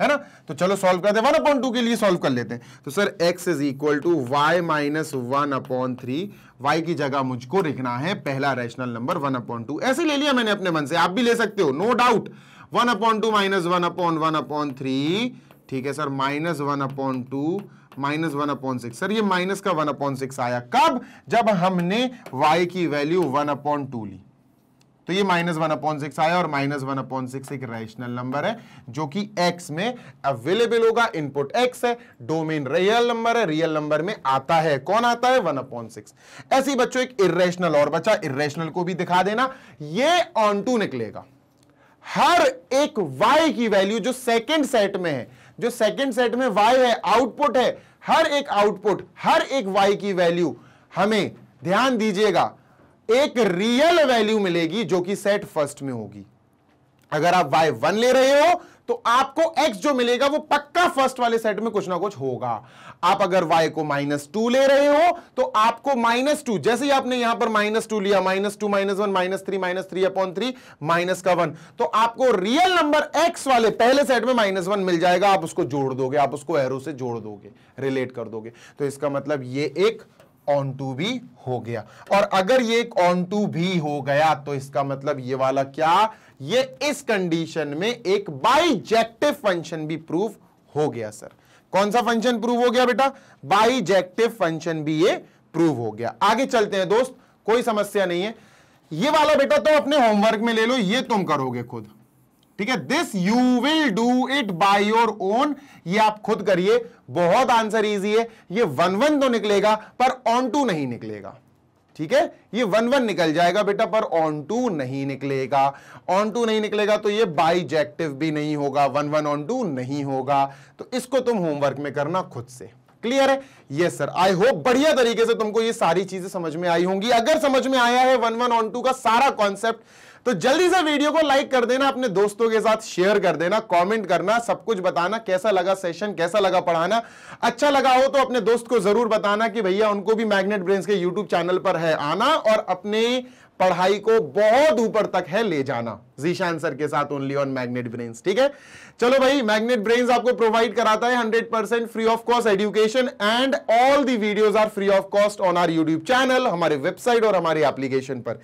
है ना तो चलो सॉल्व करते हैं वन अपॉइंट टू के लिए सॉल्व कर लेते हैं तो sir x is equal to y minus one upon three y की जगह मुझको लिखना है पहला rational number one upon two ऐसे ले लिया मैंने अपने मन से आप भी ले सकते हो no no doubt one upon two minus one upon one upon three ठीक है sir minus one upon two minus one upon six sir ये माइनस का वन अपॉन सिक्स आया कब जब हमने वाई की वैल्यू वन अपॉन टू ली तो ये माइनस वन अपॉइंट सिक्स आया और माइनस वन अपॉइंट सिक्स एक रेशनल नंबर है जो कि एक्स में अवेलेबल होगा इनपुट एक्स है डोमेन रियल नंबर है रियल नंबर में आता है कौन आता है वन अपॉइंट सिक्स ऐसे बच्चों एक इरेशनल और बच्चा इरेशनल को भी दिखा देना ये ऑन टू निकलेगा हर एक y की वैल्यू जो सेकेंड सेट में है जो सेकेंड सेट में y है आउटपुट है हर एक आउटपुट हर एक y की वैल्यू हमें ध्यान दीजिएगा एक रियल वैल्यू मिलेगी जो कि सेट फर्स्ट में होगी अगर आप y1 ले रहे हो तो आपको x जो मिलेगा वो पक्का फर्स्ट वाले सेट में कुछ ना कुछ होगा आप अगर y को माइनस टू ले रहे हो तो आपको माइनस टू जैसे ही आपने यहां पर माइनस टू लिया minus two minus one minus three minus three upon three minus का वन तो आपको रियल नंबर x वाले पहले सेट में माइनस वन मिल जाएगा आप उसको जोड़ दोगे आप उसको एरो से जोड़ दोगे रिलेट कर दोगे तो इसका मतलब ये एक ऑन टू भी हो गया और अगर ये एक ऑन टू भी हो गया तो इसका मतलब ये वाला क्या ये इस कंडीशन में एक बाईजेक्टिव फंक्शन भी प्रूफ हो गया सर कौन सा फंक्शन प्रूव हो गया बेटा बाईजेक्टिव फंक्शन भी ये प्रूव हो गया आगे चलते हैं दोस्त कोई समस्या नहीं है ये वाला बेटा तो अपने होमवर्क में ले लो ये तुम करोगे खुद ठीक है this you will do it by your own ये आप खुद करिए बहुत आंसर इजी है ये वन वन तो निकलेगा पर ऑन टू नहीं निकलेगा ठीक है ये वन वन निकल जाएगा बेटा पर ऑन टू नहीं निकलेगा ऑन टू नहीं निकलेगा तो ये बाइजेक्टिव भी नहीं होगा वन वन ऑन टू नहीं होगा तो इसको तुम होमवर्क में करना खुद से क्लियर है यस सर आई होप बढ़िया तरीके से तुमको ये सारी चीजें समझ में आई होंगी अगर समझ में आया है वन वन ऑन टू का सारा कॉन्सेप्ट तो जल्दी से वीडियो को लाइक कर देना अपने दोस्तों के साथ शेयर कर देना कमेंट करना सब कुछ बताना कैसा लगा सेशन कैसा लगा पढ़ाना अच्छा लगा हो तो अपने दोस्त को जरूर बताना कि भैया उनको भी मैग्नेट ब्रेन्स के यूट्यूब चैनल पर है आना और अपने पढ़ाई को बहुत ऊपर तक है ले जाना जीशान सर के साथ ओनली ऑन मैग्नेट ब्रेन्स ठीक है चलो भाई मैग्नेट ब्रेन्स आपको प्रोवाइड कराता है 100 percent free of cost education and all the videos are free of cost on our YouTube channel हमारे वेबसाइट और हमारे एप्लीकेशन पर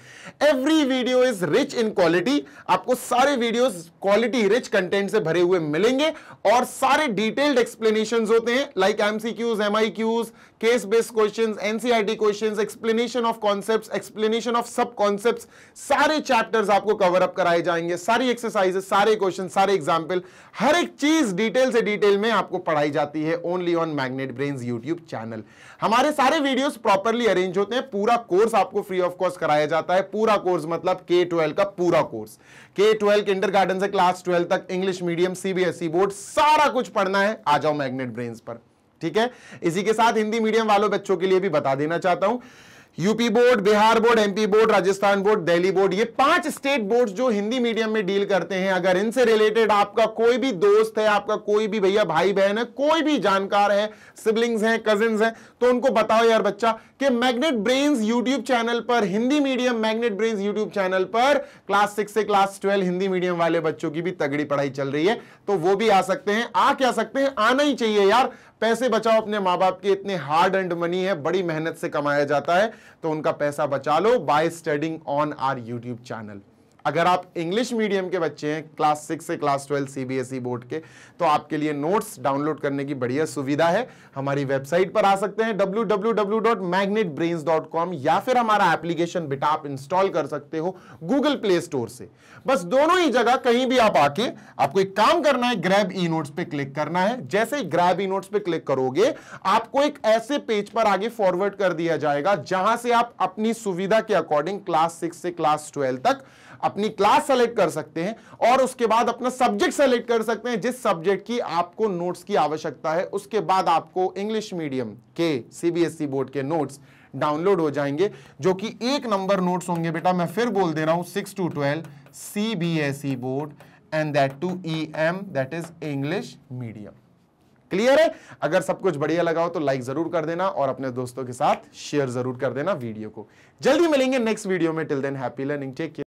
every video is rich in quality आपको सारे वीडियो क्वालिटी रिच कंटेंट से भरे हुए मिलेंगे और सारे डिटेल्ड एक्सप्लेनेशन होते हैं like MCQs Qs case based question NCERT question explanation of concept explanation of sub concept सारे चैप्टर्स आपको कवर अप कराए कराए जाएंगे सारी एक्सरसाइजेस सारे क्वेश्चन सारे एग्जाम्पल हर एक चीज डिटेल से डिटेल में आपको पढ़ाई जाती है only on Magnet Brain YouTube channel हमारे सारे वीडियोस प्रॉपरली अरेंज होते हैं पूरा कोर्स आपको फ्री ऑफ कॉस्ट कराया जाता है पूरा कोर्स मतलब के ट्वेल्व का पूरा कोर्स के ट्वेल्व इंटर गार्डन से क्लास ट्वेल्व तक इंग्लिश मीडियम सीबीएसई बोर्ड सारा कुछ पढ़ना है आ जाओ मैग्नेट ब्रेन पर ठीक है इसी के साथ हिंदी मीडियम वालों बच्चों के लिए भी बता देना चाहता हूं UP board Bihar board MP board Rajasthan board Delhi board ये पांच स्टेट बोर्ड जो हिंदी मीडियम में डील करते हैं अगर इनसे रिलेटेड आपका कोई भी दोस्त है आपका कोई भी भैया भाई बहन है कोई भी जानकार है सिबलिंग्स हैं कजिन्स हैं तो उनको बताओ यार बच्चा कि मैग्नेट ब्रेन्स यूट्यूब चैनल पर Hindi medium Magnet Brains YouTube channel पर क्लास सिक्स से क्लास ट्वेल्व हिंदी मीडियम वाले बच्चों की भी तगड़ी पढ़ाई चल रही है तो वो भी आ सकते हैं आ क्या सकते हैं आना ही चाहिए यार पैसे बचाओ अपने माँ बाप के इतने हार्ड एंड मनी है बड़ी मेहनत से कमाया जाता है तो उनका पैसा बचा लो by studying on our YouTube channel अगर आप इंग्लिश मीडियम के बच्चे हैं क्लास सिक्स से क्लास ट्वेल्व सीबीएसई बोर्ड के तो आपके लिए नोट्स डाउनलोड करने की बढ़िया सुविधा है हमारी वेबसाइट पर आ सकते हैं www.magnetbrains.com या फिर हमारा एप्लीकेशन बेटा आप इंस्टॉल कर सकते हो गूगल प्ले स्टोर से बस दोनों ही जगह कहीं भी आप आके आपको एक काम करना है ग्रैब ई नोट्स पे क्लिक करना है जैसे ही ग्रैब ई नोट्स पे क्लिक करोगे आपको एक ऐसे पेज पर आगे फॉरवर्ड कर दिया जाएगा जहां से आप अपनी सुविधा के अकॉर्डिंग क्लास सिक्स से क्लास ट्वेल्व तक अपनी क्लास सेलेक्ट कर सकते हैं और उसके बाद अपना सब्जेक्ट सेलेक्ट कर सकते हैं जिस सब्जेक्ट की आपको नोट्स की आवश्यकता है उसके बाद आपको इंग्लिश मीडियम के सीबीएसई e बोर्ड के नोट्स डाउनलोड हो जाएंगे जो कि एक नंबर नोट्स होंगे बेटा मैं फिर बोल दे रहा हूं six to twelve CBSE board and that to E M that is English medium clear है अगर सब कुछ बढ़िया लगा हो तो लाइक जरूर कर देना और अपने दोस्तों के साथ शेयर जरूर कर देना वीडियो को जल्दी मिलेंगे नेक्स्ट वीडियो में till then happy learning take care